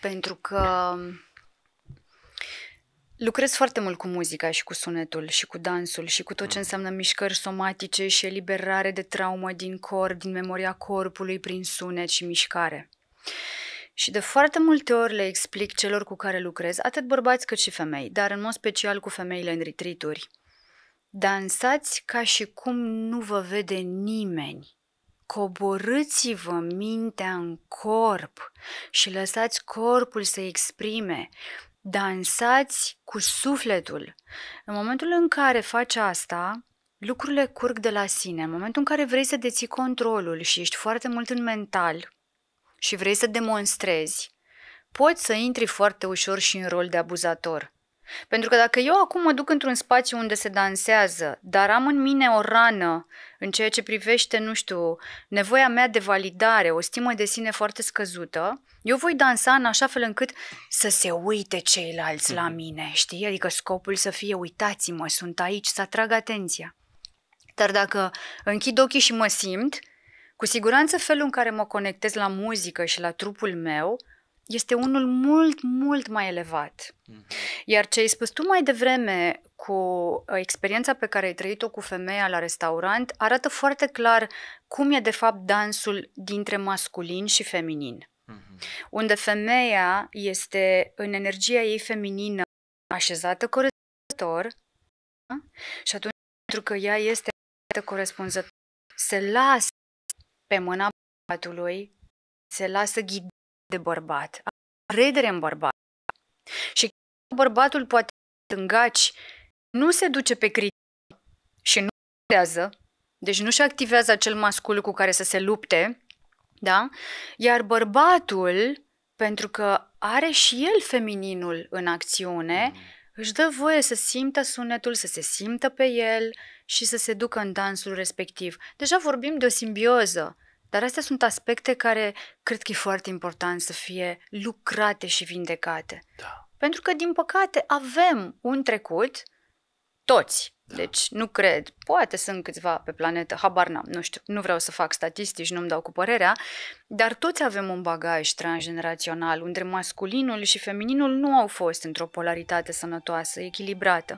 Pentru că... Lucrez foarte mult cu muzica și cu sunetul și cu dansul și cu tot ce mm. înseamnă mișcări somatice și eliberare de traumă din corp, din memoria corpului prin sunet și mișcare. Și de foarte multe ori le explic celor cu care lucrez, atât bărbați cât și femei, dar în mod special cu femeile în retrituri. Dansați ca și cum nu vă vede nimeni. Coborâți-vă mintea în corp și lăsați corpul să exprime dansați cu sufletul. În momentul în care faci asta, lucrurile curg de la sine. În momentul în care vrei să deții controlul și ești foarte mult în mental și vrei să demonstrezi, poți să intri foarte ușor și în rol de abuzator. Pentru că dacă eu acum mă duc într-un spațiu unde se dansează, dar am în mine o rană în ceea ce privește, nu știu, nevoia mea de validare, o stimă de sine foarte scăzută, eu voi dansa în așa fel încât să se uite ceilalți la mhm. mine, știi? Adică scopul să fie uitați-mă, sunt aici, să atrag atenția. Dar dacă închid ochii și mă simt, cu siguranță felul în care mă conectez la muzică și la trupul meu este unul mult, mult mai elevat. Mm-hmm. Iar ce ai spus tu mai devreme cu uh, experiența pe care ai trăit-o cu femeia la restaurant arată foarte clar cum e de fapt dansul dintre masculin și feminin. Mm-hmm. Unde femeia este în energia ei feminină așezată corespunzător și atunci pentru că ea este corespunzător se lasă pe mâna bărbatului, se lasă ghidată de bărbat, credere în bărbat. Și bărbatul poate tângaci, nu se duce pe critică și nu activează, deci nu-și activează acel mascul cu care să se lupte, da? Iar bărbatul, pentru că are și el femininul în acțiune, mm. își dă voie să simtă sunetul, să se simtă pe el și să se ducă în dansul respectiv. Deja vorbim de o simbioză dar astea sunt aspecte care cred că e foarte important să fie lucrate și vindecate. Da. Pentru că, din păcate, avem un trecut, toți, da. Deci nu cred, poate sunt câțiva pe planetă, habar n-am, nu știu, nu vreau să fac statistici, nu-mi dau cu părerea, dar toți avem un bagaj transgenerațional unde masculinul și femininul nu au fost într-o polaritate sănătoasă, echilibrată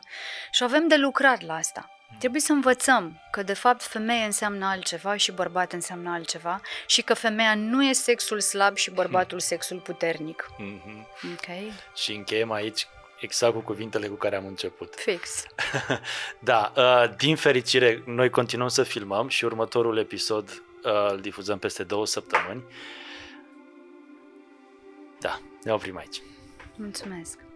și avem de lucrat la asta. Trebuie să învățăm că, de fapt, femeie înseamnă altceva și bărbat înseamnă altceva și că femeia nu e sexul slab și bărbatul hmm. sexul puternic. Mm-hmm. Okay? Și încheiem aici exact cu cuvintele cu care am început. Fix. da, ă, din fericire, noi continuăm să filmăm și următorul episod ă, îl difuzăm peste două săptămâni. Da, ne oprim aici. Mulțumesc.